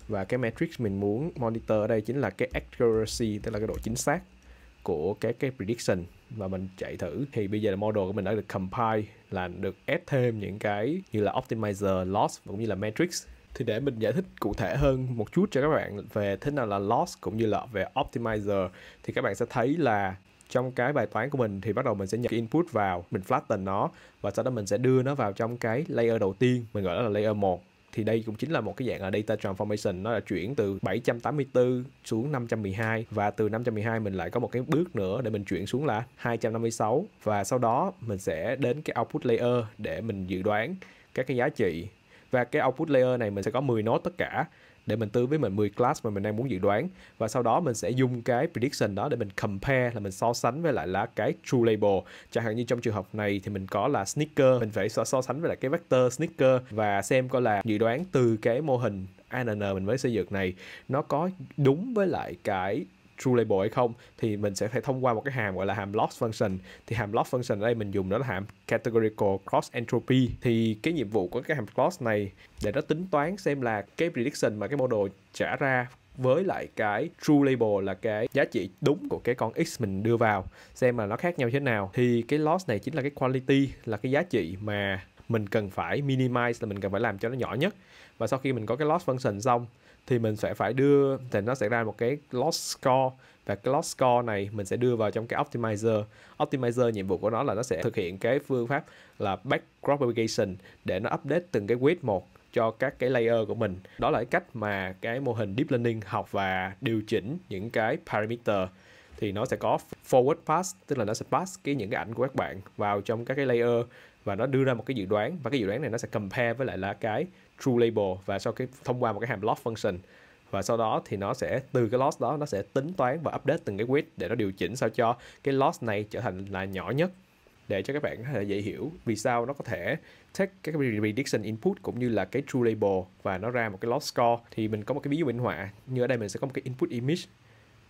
và cái matrix mình muốn monitor ở đây chính là cái accuracy tức là cái độ chính xác của cái cái prediction và mình chạy thử thì bây giờ là model của mình đã được compile là được add thêm những cái như là optimizer loss cũng như là matrix thì để mình giải thích cụ thể hơn một chút cho các bạn về thế nào là loss cũng như là về optimizer thì các bạn sẽ thấy là trong cái bài toán của mình thì bắt đầu mình sẽ nhập input vào, mình flatten nó và sau đó mình sẽ đưa nó vào trong cái layer đầu tiên, mình gọi đó là layer 1 thì đây cũng chính là một cái dạng là data transformation nó là chuyển từ 784 xuống 512 và từ 512 mình lại có một cái bước nữa để mình chuyển xuống là 256 và sau đó mình sẽ đến cái output layer để mình dự đoán các cái giá trị và cái output layer này mình sẽ có 10 nốt tất cả để mình tương với mình 10 class mà mình đang muốn dự đoán và sau đó mình sẽ dùng cái prediction đó để mình compare là mình so sánh với lại là cái true label chẳng hạn như trong trường hợp này thì mình có là sneaker mình phải so, so sánh với lại cái vector sneaker và xem coi là dự đoán từ cái mô hình ANN mình mới xây dựng này nó có đúng với lại cái true label hay không thì mình sẽ phải thông qua một cái hàm gọi là hàm loss function thì hàm loss function ở đây mình dùng đó là hàm categorical cross entropy thì cái nhiệm vụ của cái hàm loss này để nó tính toán xem là cái prediction mà cái model trả ra với lại cái true label là cái giá trị đúng của cái con x mình đưa vào xem là nó khác nhau thế nào thì cái loss này chính là cái quality là cái giá trị mà mình cần phải minimize là mình cần phải làm cho nó nhỏ nhất và sau khi mình có cái loss function xong thì mình sẽ phải đưa thì nó sẽ ra một cái loss score và cái loss score này mình sẽ đưa vào trong cái optimizer optimizer nhiệm vụ của nó là nó sẽ thực hiện cái phương pháp là back propagation để nó update từng cái width một cho các cái layer của mình đó là cái cách mà cái mô hình deep learning học và điều chỉnh những cái parameter thì nó sẽ có forward pass tức là nó sẽ pass cái những cái ảnh của các bạn vào trong các cái layer và nó đưa ra một cái dự đoán và cái dự đoán này nó sẽ compare với lại là cái true label và sau cái thông qua một cái hàm loss function và sau đó thì nó sẽ từ cái loss đó nó sẽ tính toán và update từng cái width để nó điều chỉnh sao cho cái loss này trở thành là nhỏ nhất để cho các bạn có thể dễ hiểu vì sao nó có thể take các cái prediction input cũng như là cái true label và nó ra một cái loss score thì mình có một cái ví dụ minh họa như ở đây mình sẽ có một cái input image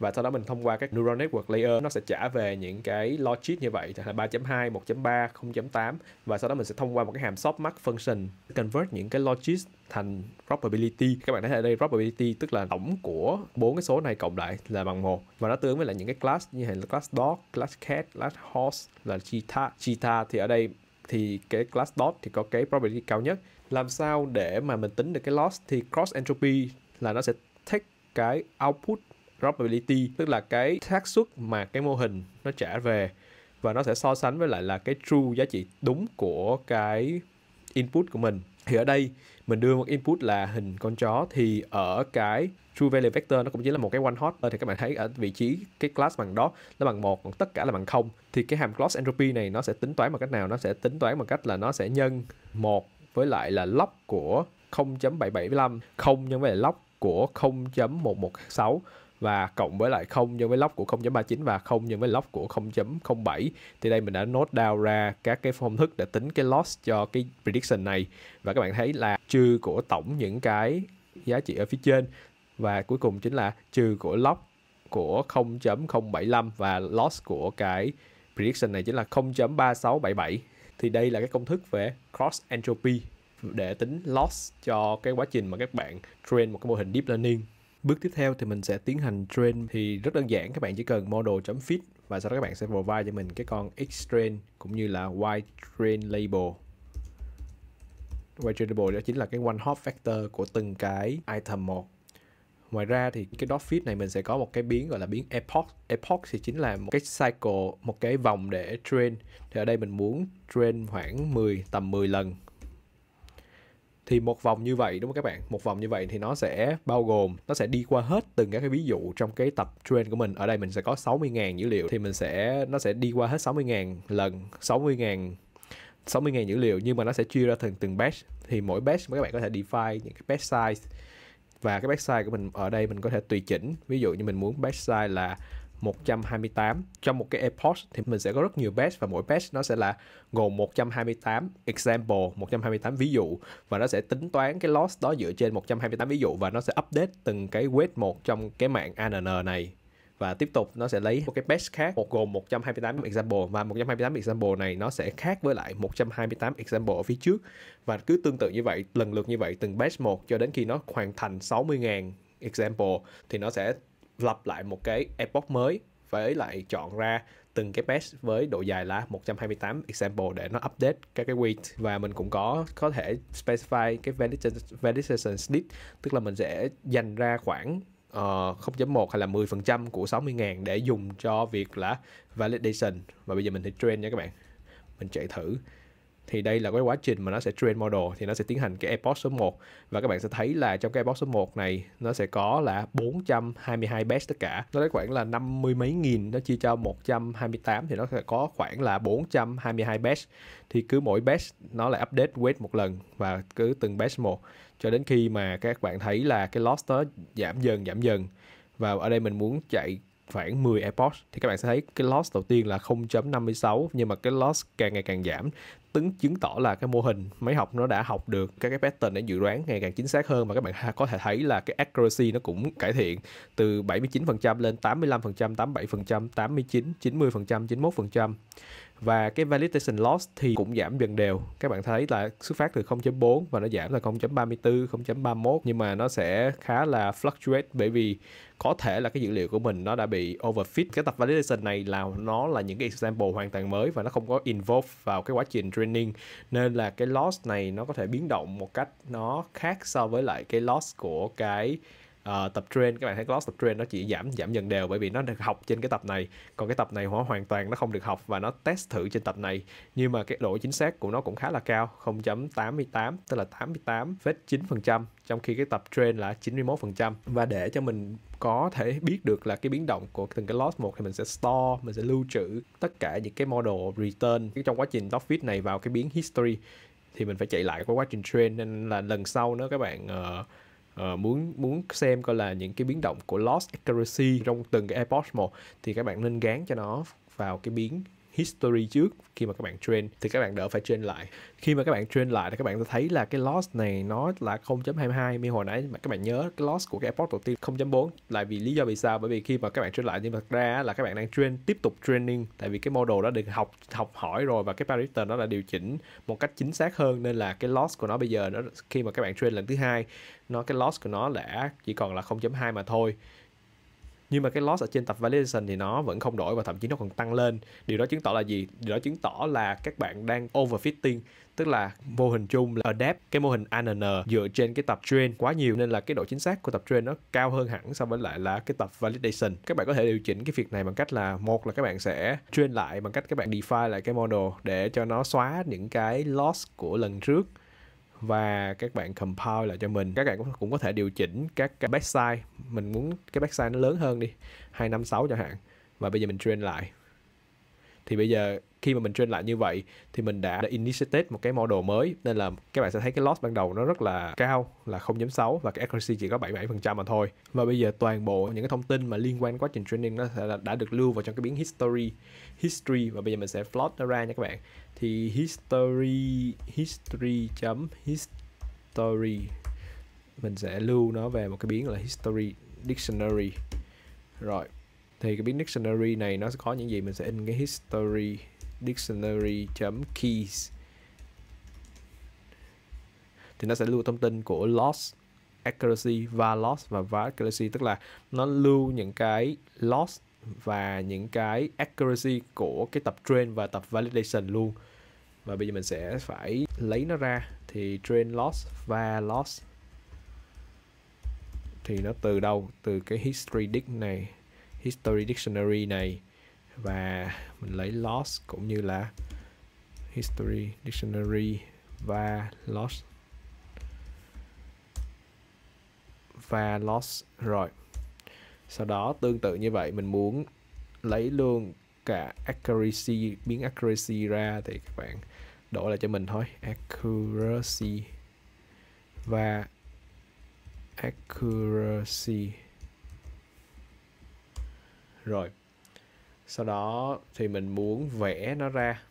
và sau đó mình thông qua các neural network layer nó sẽ trả về những cái logic như vậy là 3.2, 1.3, 0.8 và sau đó mình sẽ thông qua một cái hàm softmax function convert những cái logic thành probability. Các bạn thấy ở đây probability tức là tổng của bốn cái số này cộng lại là bằng một và nó tương với lại những cái class như là class dog, class cat, class horse là cheetah. Cheetah thì ở đây thì cái class dog thì có cái probability cao nhất. Làm sao để mà mình tính được cái loss thì cross entropy là nó sẽ take cái output probability tức là cái xác suất mà cái mô hình nó trả về và nó sẽ so sánh với lại là cái true giá trị đúng của cái input của mình thì ở đây mình đưa một input là hình con chó thì ở cái true value vector nó cũng chỉ là một cái one hot thì các bạn thấy ở vị trí cái class bằng đó nó bằng một còn tất cả là bằng không thì cái hàm cross entropy này nó sẽ tính toán bằng cách nào nó sẽ tính toán bằng cách là nó sẽ nhân một với lại là log của 0.775 0 nhân với lại log của 0.116 và cộng với lại 0 nhân với log của 0.39 và 0 nhân với log của 0.07 thì đây mình đã nốt down ra các cái công thức để tính cái loss cho cái prediction này và các bạn thấy là trừ của tổng những cái giá trị ở phía trên và cuối cùng chính là trừ của log của 0.075 và loss của cái prediction này chính là 0.3677 thì đây là cái công thức về cross entropy để tính loss cho cái quá trình mà các bạn train một cái mô hình deep learning Bước tiếp theo thì mình sẽ tiến hành train thì rất đơn giản các bạn chỉ cần model.fit và sau đó các bạn sẽ provide cho mình cái con x train cũng như là y train label. Y train label đó chính là cái one hop factor của từng cái item một. Ngoài ra thì cái dot fit này mình sẽ có một cái biến gọi là biến epoch. Epoch thì chính là một cái cycle, một cái vòng để train. Thì ở đây mình muốn train khoảng 10 tầm 10 lần thì một vòng như vậy đúng không các bạn một vòng như vậy thì nó sẽ bao gồm nó sẽ đi qua hết từng các cái ví dụ trong cái tập train của mình ở đây mình sẽ có 60.000 dữ liệu thì mình sẽ nó sẽ đi qua hết 60.000 lần 60.000 60.000 dữ liệu nhưng mà nó sẽ chia ra thành từng batch thì mỗi batch mà các bạn có thể define những cái batch size và cái batch size của mình ở đây mình có thể tùy chỉnh ví dụ như mình muốn batch size là 128. Trong một cái epoch thì mình sẽ có rất nhiều batch và mỗi batch nó sẽ là gồm 128 example, 128 ví dụ và nó sẽ tính toán cái loss đó dựa trên 128 ví dụ và nó sẽ update từng cái weight một trong cái mạng ANN này và tiếp tục nó sẽ lấy một cái batch khác một gồm 128 example và 128 example này nó sẽ khác với lại 128 example ở phía trước và cứ tương tự như vậy lần lượt như vậy từng batch một cho đến khi nó hoàn thành 60.000 example thì nó sẽ lập lại một cái epoch mới với lại chọn ra từng cái patch với độ dài là 128 example để nó update các cái weight và mình cũng có có thể specify cái validation split tức là mình sẽ dành ra khoảng uh, ờ, 0.1 hay là 10% của 60.000 để dùng cho việc là validation và bây giờ mình sẽ train nha các bạn mình chạy thử thì đây là cái quá trình mà nó sẽ train model thì nó sẽ tiến hành cái airport số 1 và các bạn sẽ thấy là trong cái airport số 1 này nó sẽ có là 422 batch tất cả nó lấy khoảng là 50 mấy nghìn nó chia cho 128 thì nó sẽ có khoảng là 422 batch thì cứ mỗi batch nó lại update weight một lần và cứ từng batch một cho đến khi mà các bạn thấy là cái loss nó giảm dần giảm dần và ở đây mình muốn chạy khoảng 10 AirPods thì các bạn sẽ thấy cái loss đầu tiên là 0.56 nhưng mà cái loss càng ngày càng giảm tính chứng tỏ là cái mô hình máy học nó đã học được các cái pattern để dự đoán ngày càng chính xác hơn và các bạn có thể thấy là cái accuracy nó cũng cải thiện từ 79% lên 85%, 87%, 89, 90%, 91% và cái validation loss thì cũng giảm dần đều các bạn thấy là xuất phát từ 0.4 và nó giảm là 0.34 0.31 nhưng mà nó sẽ khá là fluctuate bởi vì có thể là cái dữ liệu của mình nó đã bị overfit cái tập validation này là nó là những cái example hoàn toàn mới và nó không có involve vào cái quá trình training nên là cái loss này nó có thể biến động một cách nó khác so với lại cái loss của cái uh, tập train các bạn thấy gloss tập train nó chỉ giảm giảm dần đều bởi vì nó được học trên cái tập này còn cái tập này hóa hoàn toàn nó không được học và nó test thử trên tập này nhưng mà cái độ chính xác của nó cũng khá là cao 0.88 tức là 88,9% trong khi cái tập train là 91% và để cho mình có thể biết được là cái biến động của từng cái loss một thì mình sẽ store mình sẽ lưu trữ tất cả những cái model return cái trong quá trình top fit này vào cái biến history thì mình phải chạy lại cái quá trình train nên là lần sau nữa các bạn uh, Ờ, muốn muốn xem coi là những cái biến động của loss accuracy trong từng cái AirPods một thì các bạn nên gán cho nó vào cái biến history trước khi mà các bạn train thì các bạn đỡ phải train lại khi mà các bạn train lại thì các bạn sẽ thấy là cái loss này nó là 0.22 như hồi nãy mà các bạn nhớ cái loss của cái airport đầu tiên 0.4 là vì lý do vì sao bởi vì khi mà các bạn train lại nhưng mà thật ra là các bạn đang train tiếp tục training tại vì cái model đó được học học hỏi rồi và cái parameter nó đã điều chỉnh một cách chính xác hơn nên là cái loss của nó bây giờ nó khi mà các bạn train lần thứ hai nó cái loss của nó đã chỉ còn là 0.2 mà thôi nhưng mà cái loss ở trên tập validation thì nó vẫn không đổi và thậm chí nó còn tăng lên điều đó chứng tỏ là gì điều đó chứng tỏ là các bạn đang overfitting tức là mô hình chung là adapt cái mô hình ANN dựa trên cái tập train quá nhiều nên là cái độ chính xác của tập train nó cao hơn hẳn so với lại là cái tập validation các bạn có thể điều chỉnh cái việc này bằng cách là một là các bạn sẽ train lại bằng cách các bạn define lại cái model để cho nó xóa những cái loss của lần trước và các bạn compile lại cho mình các bạn cũng, cũng có thể điều chỉnh các cái size mình muốn cái size nó lớn hơn đi 256 chẳng hạn và bây giờ mình train lại thì bây giờ khi mà mình train lại như vậy thì mình đã, đã initiate một cái model mới nên là các bạn sẽ thấy cái loss ban đầu nó rất là cao là 0.6 và cái accuracy chỉ có 77% mà thôi và bây giờ toàn bộ những cái thông tin mà liên quan quá trình training nó sẽ đã được lưu vào trong cái biến history history và bây giờ mình sẽ float nó ra nha các bạn thì history history chấm history mình sẽ lưu nó về một cái biến là history dictionary rồi thì cái biết dictionary này nó sẽ có những gì mình sẽ in cái history dictionary keys thì nó sẽ lưu thông tin của loss accuracy và loss và accuracy tức là nó lưu những cái loss và những cái accuracy của cái tập train và tập validation luôn và bây giờ mình sẽ phải lấy nó ra thì train loss và loss thì nó từ đâu từ cái history dict này history dictionary này và mình lấy loss cũng như là history dictionary và loss và loss rồi sau đó tương tự như vậy mình muốn lấy luôn cả accuracy biến accuracy ra thì các bạn đổi lại cho mình thôi accuracy và accuracy rồi sau đó thì mình muốn vẽ nó ra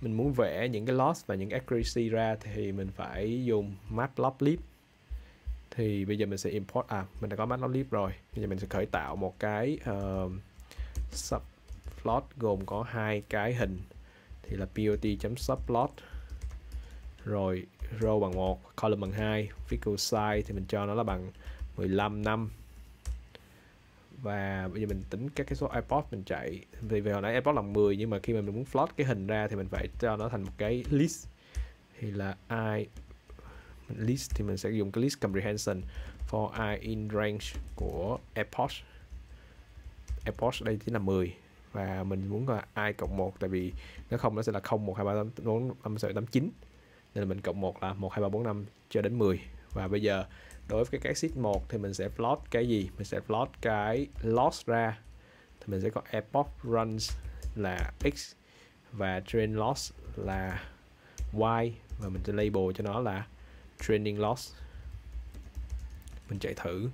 mình muốn vẽ những cái loss và những accuracy ra thì mình phải dùng matplotlib thì bây giờ mình sẽ import à mình đã có matplotlib rồi bây giờ mình sẽ khởi tạo một cái uh, subplot gồm có hai cái hình thì là pot.subplot rồi row bằng 1, column bằng 2, vehicle size thì mình cho nó là bằng 15 năm và bây giờ mình tính các cái số iPod mình chạy thì về hồi nãy iPod là 10 nhưng mà khi mà mình muốn float cái hình ra thì mình phải cho nó thành một cái list thì là i list thì mình sẽ dùng cái list comprehension for i in range của iPod iPod đây chính là 10 và mình muốn là i cộng 1 tại vì nó không nó sẽ là 0 1 2 3 8 4 5 6 7 8 9 nên là mình cộng 1 là 1 2 3 4 5 cho đến 10 và bây giờ đối với cái exit 1 thì mình sẽ plot cái gì mình sẽ plot cái loss ra thì mình sẽ có epoch runs là x và train loss là y và mình sẽ label cho nó là training loss mình chạy thử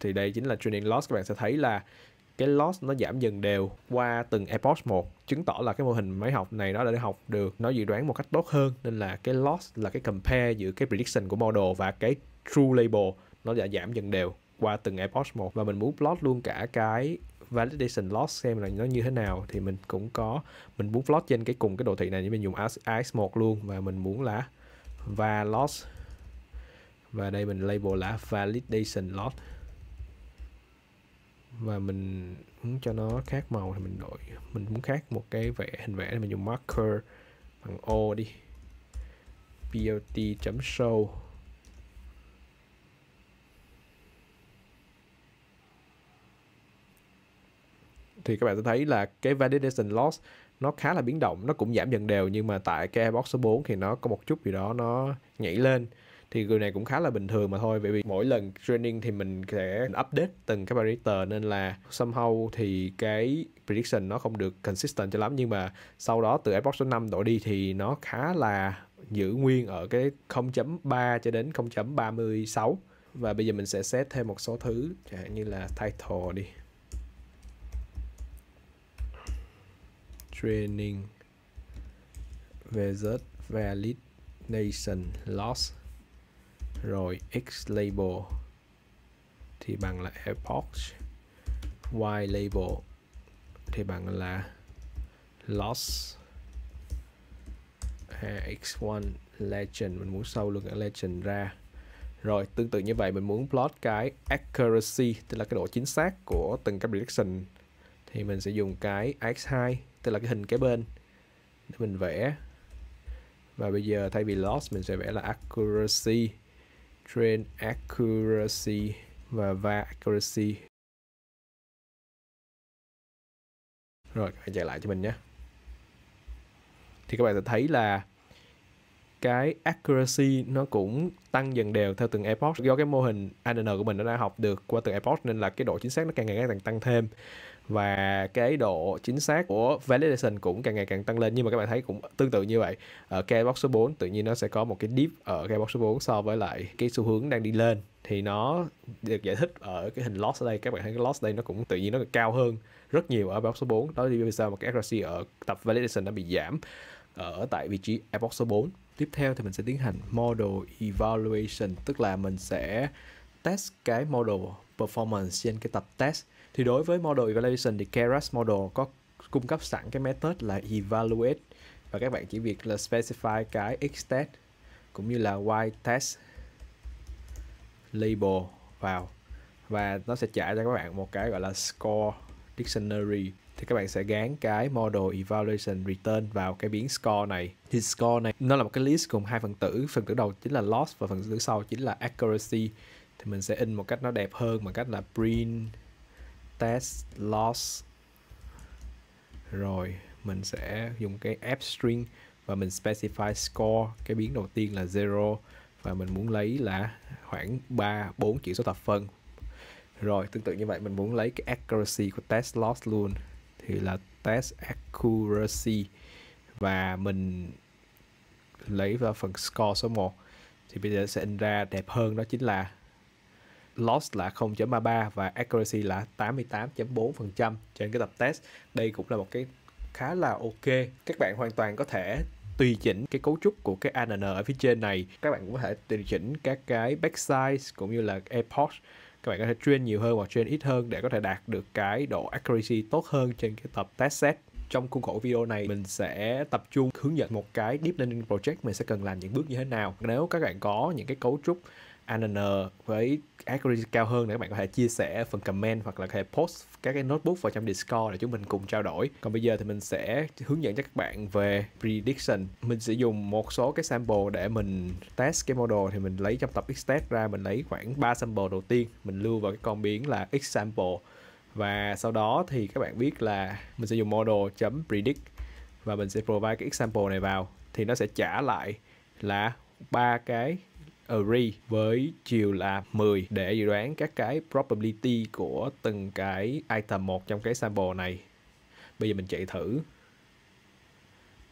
thì đây chính là training loss các bạn sẽ thấy là cái loss nó giảm dần đều qua từng epoch một chứng tỏ là cái mô hình máy học này nó đã học được nó dự đoán một cách tốt hơn nên là cái loss là cái compare giữa cái prediction của model và cái true label nó đã giảm dần đều qua từng epoch một và mình muốn plot luôn cả cái validation loss xem là nó như thế nào thì mình cũng có mình muốn plot trên cái cùng cái đồ thị này nhưng mình dùng AX1 luôn và mình muốn là và loss và đây mình label là validation loss và mình muốn cho nó khác màu thì mình đổi mình muốn khác một cái vẽ hình vẽ thì mình dùng marker bằng ô đi bot.show thì các bạn sẽ thấy là cái validation loss nó khá là biến động nó cũng giảm dần đều nhưng mà tại cái box số 4 thì nó có một chút gì đó nó nhảy lên thì điều này cũng khá là bình thường mà thôi bởi vì mỗi lần training thì mình sẽ update từng cái parameter nên là somehow thì cái prediction nó không được consistent cho lắm nhưng mà sau đó từ epoch số 5 đổ đi thì nó khá là giữ nguyên ở cái 0.3 cho đến 0.36 và bây giờ mình sẽ set thêm một số thứ chẳng hạn như là title đi training versus validation loss rồi x label thì bằng là epoch y label thì bằng là loss x1 legend mình muốn sâu luôn cái legend ra rồi tương tự như vậy mình muốn plot cái accuracy tức là cái độ chính xác của từng cái prediction thì mình sẽ dùng cái x2 tức là cái hình kế bên để mình vẽ và bây giờ thay vì loss mình sẽ vẽ là accuracy train accuracy và va accuracy rồi các chạy lại cho mình nhé thì các bạn sẽ thấy là cái accuracy nó cũng tăng dần đều theo từng epoch do cái mô hình ADN của mình nó đã học được qua từng epoch nên là cái độ chính xác nó càng ngày càng tăng thêm và cái độ chính xác của validation cũng càng ngày càng tăng lên nhưng mà các bạn thấy cũng tương tự như vậy ở KBox số 4 tự nhiên nó sẽ có một cái dip ở KBox số 4 so với lại cái xu hướng đang đi lên thì nó được giải thích ở cái hình loss ở đây các bạn thấy cái loss ở đây nó cũng tự nhiên nó cao hơn rất nhiều ở epoch số 4 đó là vì sao mà cái accuracy ở tập validation đã bị giảm ở tại vị trí epoch số 4 tiếp theo thì mình sẽ tiến hành model evaluation tức là mình sẽ test cái model performance trên cái tập test thì đối với model evaluation thì Keras model có cung cấp sẵn cái method là evaluate và các bạn chỉ việc là specify cái x test cũng như là y test label vào và nó sẽ trả cho các bạn một cái gọi là score dictionary thì các bạn sẽ gán cái model evaluation return vào cái biến score này thì score này nó là một cái list gồm hai phần tử phần tử đầu chính là loss và phần tử sau chính là accuracy thì mình sẽ in một cách nó đẹp hơn bằng cách là print test loss rồi mình sẽ dùng cái app string và mình specify score cái biến đầu tiên là zero và mình muốn lấy là khoảng 3 4 chữ số thập phân rồi tương tự như vậy mình muốn lấy cái accuracy của test loss luôn thì là test accuracy và mình lấy vào phần score số 1 thì bây giờ sẽ in ra đẹp hơn đó chính là loss là 0.33 và accuracy là 88.4% trên cái tập test. Đây cũng là một cái khá là ok. Các bạn hoàn toàn có thể tùy chỉnh cái cấu trúc của cái ANN ở phía trên này. Các bạn cũng có thể tùy chỉnh các cái back size cũng như là airport các bạn có thể train nhiều hơn hoặc train ít hơn để có thể đạt được cái độ accuracy tốt hơn trên cái tập test set trong khuôn khổ video này mình sẽ tập trung hướng dẫn một cái deep learning project mình sẽ cần làm những bước như thế nào nếu các bạn có những cái cấu trúc ANN với accuracy cao hơn để các bạn có thể chia sẻ phần comment hoặc là có thể post các cái notebook vào trong Discord để chúng mình cùng trao đổi. Còn bây giờ thì mình sẽ hướng dẫn cho các bạn về prediction. Mình sẽ dùng một số cái sample để mình test cái model thì mình lấy trong tập test ra mình lấy khoảng 3 sample đầu tiên mình lưu vào cái con biến là x sample và sau đó thì các bạn biết là mình sẽ dùng model.predict chấm và mình sẽ provide cái example này vào thì nó sẽ trả lại là ba cái array với chiều là 10 để dự đoán các cái probability của từng cái item một trong cái sample này. Bây giờ mình chạy thử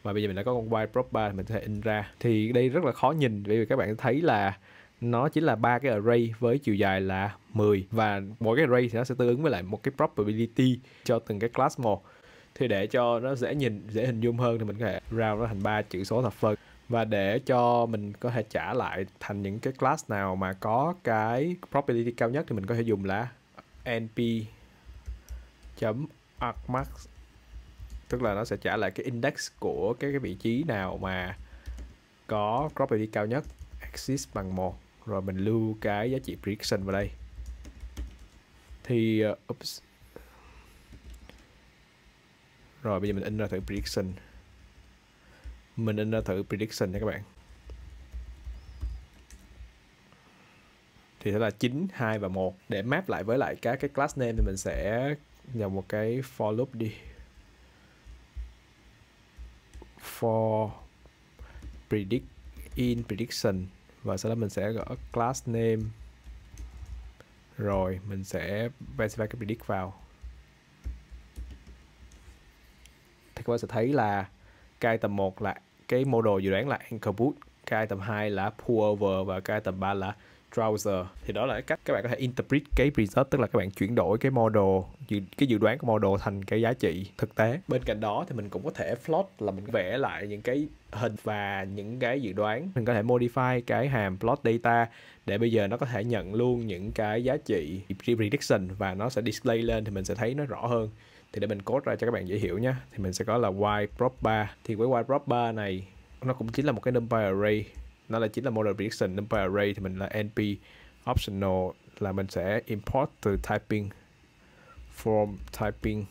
và bây giờ mình đã có con white prop 3 mình có thể in ra thì đây rất là khó nhìn bởi vì các bạn thấy là nó chính là ba cái array với chiều dài là 10 và mỗi cái array thì nó sẽ tương ứng với lại một cái probability cho từng cái class một thì để cho nó dễ nhìn dễ hình dung hơn thì mình có thể round nó thành ba chữ số thập phân và để cho mình có thể trả lại thành những cái class nào mà có cái property cao nhất thì mình có thể dùng là np chấm argmax tức là nó sẽ trả lại cái index của cái, cái vị trí nào mà có property cao nhất axis bằng một rồi mình lưu cái giá trị prediction vào đây thì uh, oops. rồi bây giờ mình in ra thử prediction mình nên thử prediction nha các bạn thì sẽ là 9, 2 và 1 để map lại với lại các cái class name thì mình sẽ nhập một cái for loop đi for predict in prediction và sau đó mình sẽ gõ class name rồi mình sẽ specify cái predict vào thì các bạn sẽ thấy là cái tầm 1 là cái model dự đoán là anchor boot cái item 2 là pull over và cái tầm 3 là trouser thì đó là cái cách các bạn có thể interpret cái result tức là các bạn chuyển đổi cái model cái dự đoán của model thành cái giá trị thực tế bên cạnh đó thì mình cũng có thể float là mình vẽ lại những cái hình và những cái dự đoán mình có thể modify cái hàm plot data để bây giờ nó có thể nhận luôn những cái giá trị prediction và nó sẽ display lên thì mình sẽ thấy nó rõ hơn thì để mình code ra cho các bạn dễ hiểu nhé thì mình sẽ có là y prop 3 thì với y prop 3 này nó cũng chính là một cái numpy array nó là chính là model prediction numpy array thì mình là np optional là mình sẽ import từ typing from typing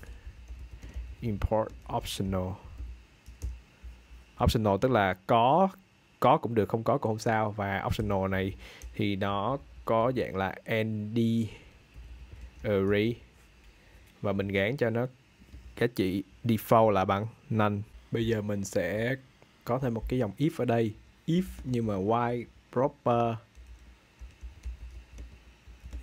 import optional optional tức là có có cũng được không có cũng không sao và optional này thì nó có dạng là nd array và mình gán cho nó giá trị default là bằng none bây giờ mình sẽ có thêm một cái dòng if ở đây if nhưng mà y proper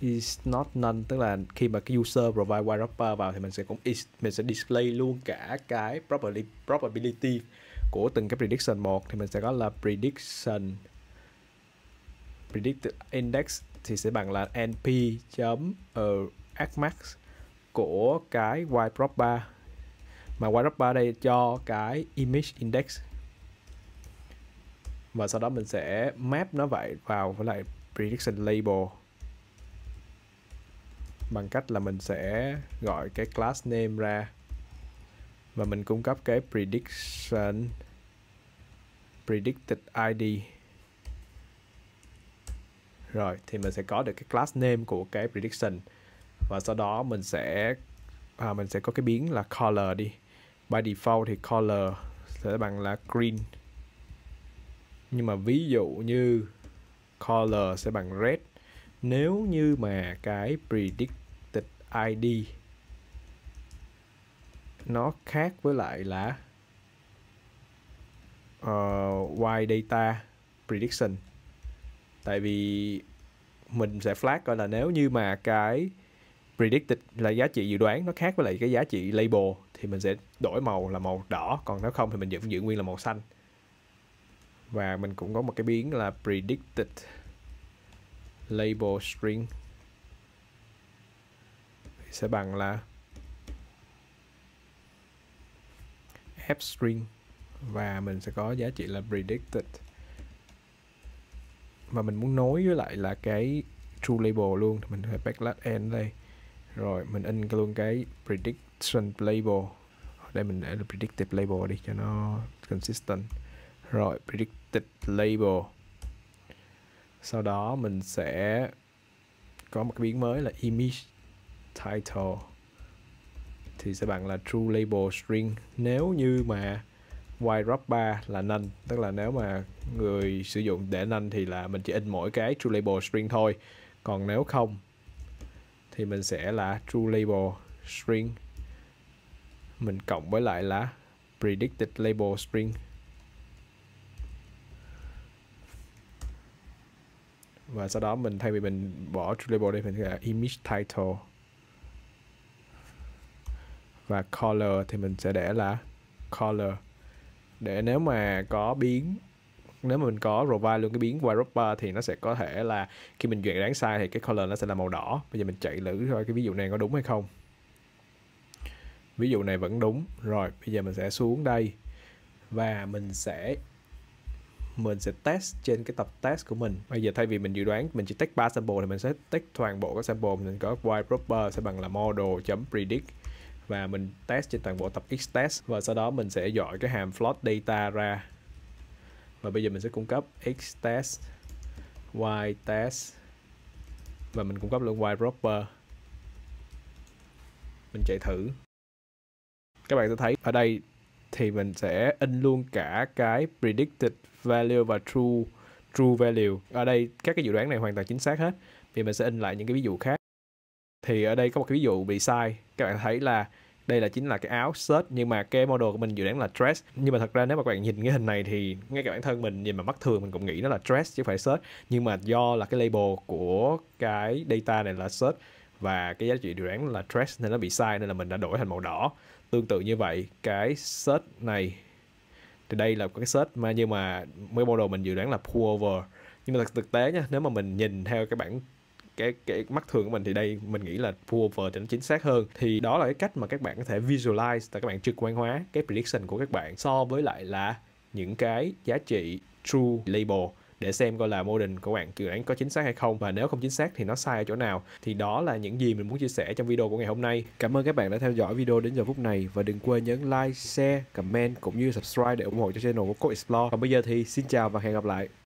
is not none tức là khi mà cái user provide y proper vào thì mình sẽ cũng is mình sẽ display luôn cả cái properly, probability của từng cái prediction một thì mình sẽ có là prediction predict index thì sẽ bằng là np chấm uh, max của cái Y prop bar mà Y prop bar đây cho cái image index và sau đó mình sẽ map nó vậy vào với lại prediction label bằng cách là mình sẽ gọi cái class name ra và mình cung cấp cái prediction predicted id rồi thì mình sẽ có được cái class name của cái prediction và sau đó mình sẽ à, mình sẽ có cái biến là color đi by default thì color sẽ bằng là green nhưng mà ví dụ như color sẽ bằng red nếu như mà cái predicted id nó khác với lại là uh, y data prediction tại vì mình sẽ flag gọi là nếu như mà cái predicted là giá trị dự đoán nó khác với lại cái giá trị label thì mình sẽ đổi màu là màu đỏ còn nếu không thì mình vẫn giữ nguyên là màu xanh và mình cũng có một cái biến là predicted label string sẽ bằng là f string và mình sẽ có giá trị là predicted mà mình muốn nối với lại là cái true label luôn thì mình phải backslash n đây rồi mình in luôn cái prediction label đây mình để là predictive label đi cho nó consistent rồi predicted label sau đó mình sẽ có một cái biến mới là image title thì sẽ bằng là true label string nếu như mà white drop 3 là none tức là nếu mà người sử dụng để none thì là mình chỉ in mỗi cái true label string thôi còn nếu không thì mình sẽ là true label string mình cộng với lại là predicted label string và sau đó mình thay vì mình bỏ true label đi mình sẽ là image title và color thì mình sẽ để là color để nếu mà có biến nếu mà mình có provide luôn cái biến white wrapper thì nó sẽ có thể là khi mình duyệt đáng sai thì cái color nó sẽ là màu đỏ bây giờ mình chạy thử coi cái ví dụ này có đúng hay không ví dụ này vẫn đúng rồi bây giờ mình sẽ xuống đây và mình sẽ mình sẽ test trên cái tập test của mình bây giờ thay vì mình dự đoán mình chỉ test 3 sample thì mình sẽ test toàn bộ các sample mình có white proper sẽ bằng là model predict và mình test trên toàn bộ tập x test và sau đó mình sẽ dọi cái hàm float data ra và bây giờ mình sẽ cung cấp x test y test và mình cung cấp luôn y proper mình chạy thử các bạn sẽ thấy ở đây thì mình sẽ in luôn cả cái predicted value và true true value ở đây các cái dự đoán này hoàn toàn chính xác hết vì mình sẽ in lại những cái ví dụ khác thì ở đây có một cái ví dụ bị sai các bạn thấy là đây là chính là cái áo shirt nhưng mà cái model của mình dự đoán là dress nhưng mà thật ra nếu mà các bạn nhìn cái hình này thì ngay cả bản thân mình nhìn mà mắt thường mình cũng nghĩ nó là dress chứ không phải shirt nhưng mà do là cái label của cái data này là shirt và cái giá trị dự đoán là dress nên nó bị sai nên là mình đã đổi thành màu đỏ tương tự như vậy cái shirt này thì đây là cái shirt mà nhưng mà mấy model mình dự đoán là pullover nhưng mà thực, thực tế nha nếu mà mình nhìn theo cái bản cái cái mắt thường của mình thì đây mình nghĩ là full over thì nó chính xác hơn thì đó là cái cách mà các bạn có thể visualize là các bạn trực quan hóa cái prediction của các bạn so với lại là những cái giá trị true label để xem coi là mô hình của bạn dự án có chính xác hay không và nếu không chính xác thì nó sai ở chỗ nào thì đó là những gì mình muốn chia sẻ trong video của ngày hôm nay cảm ơn các bạn đã theo dõi video đến giờ phút này và đừng quên nhấn like share comment cũng như subscribe để ủng hộ cho channel của Code Explore còn bây giờ thì xin chào và hẹn gặp lại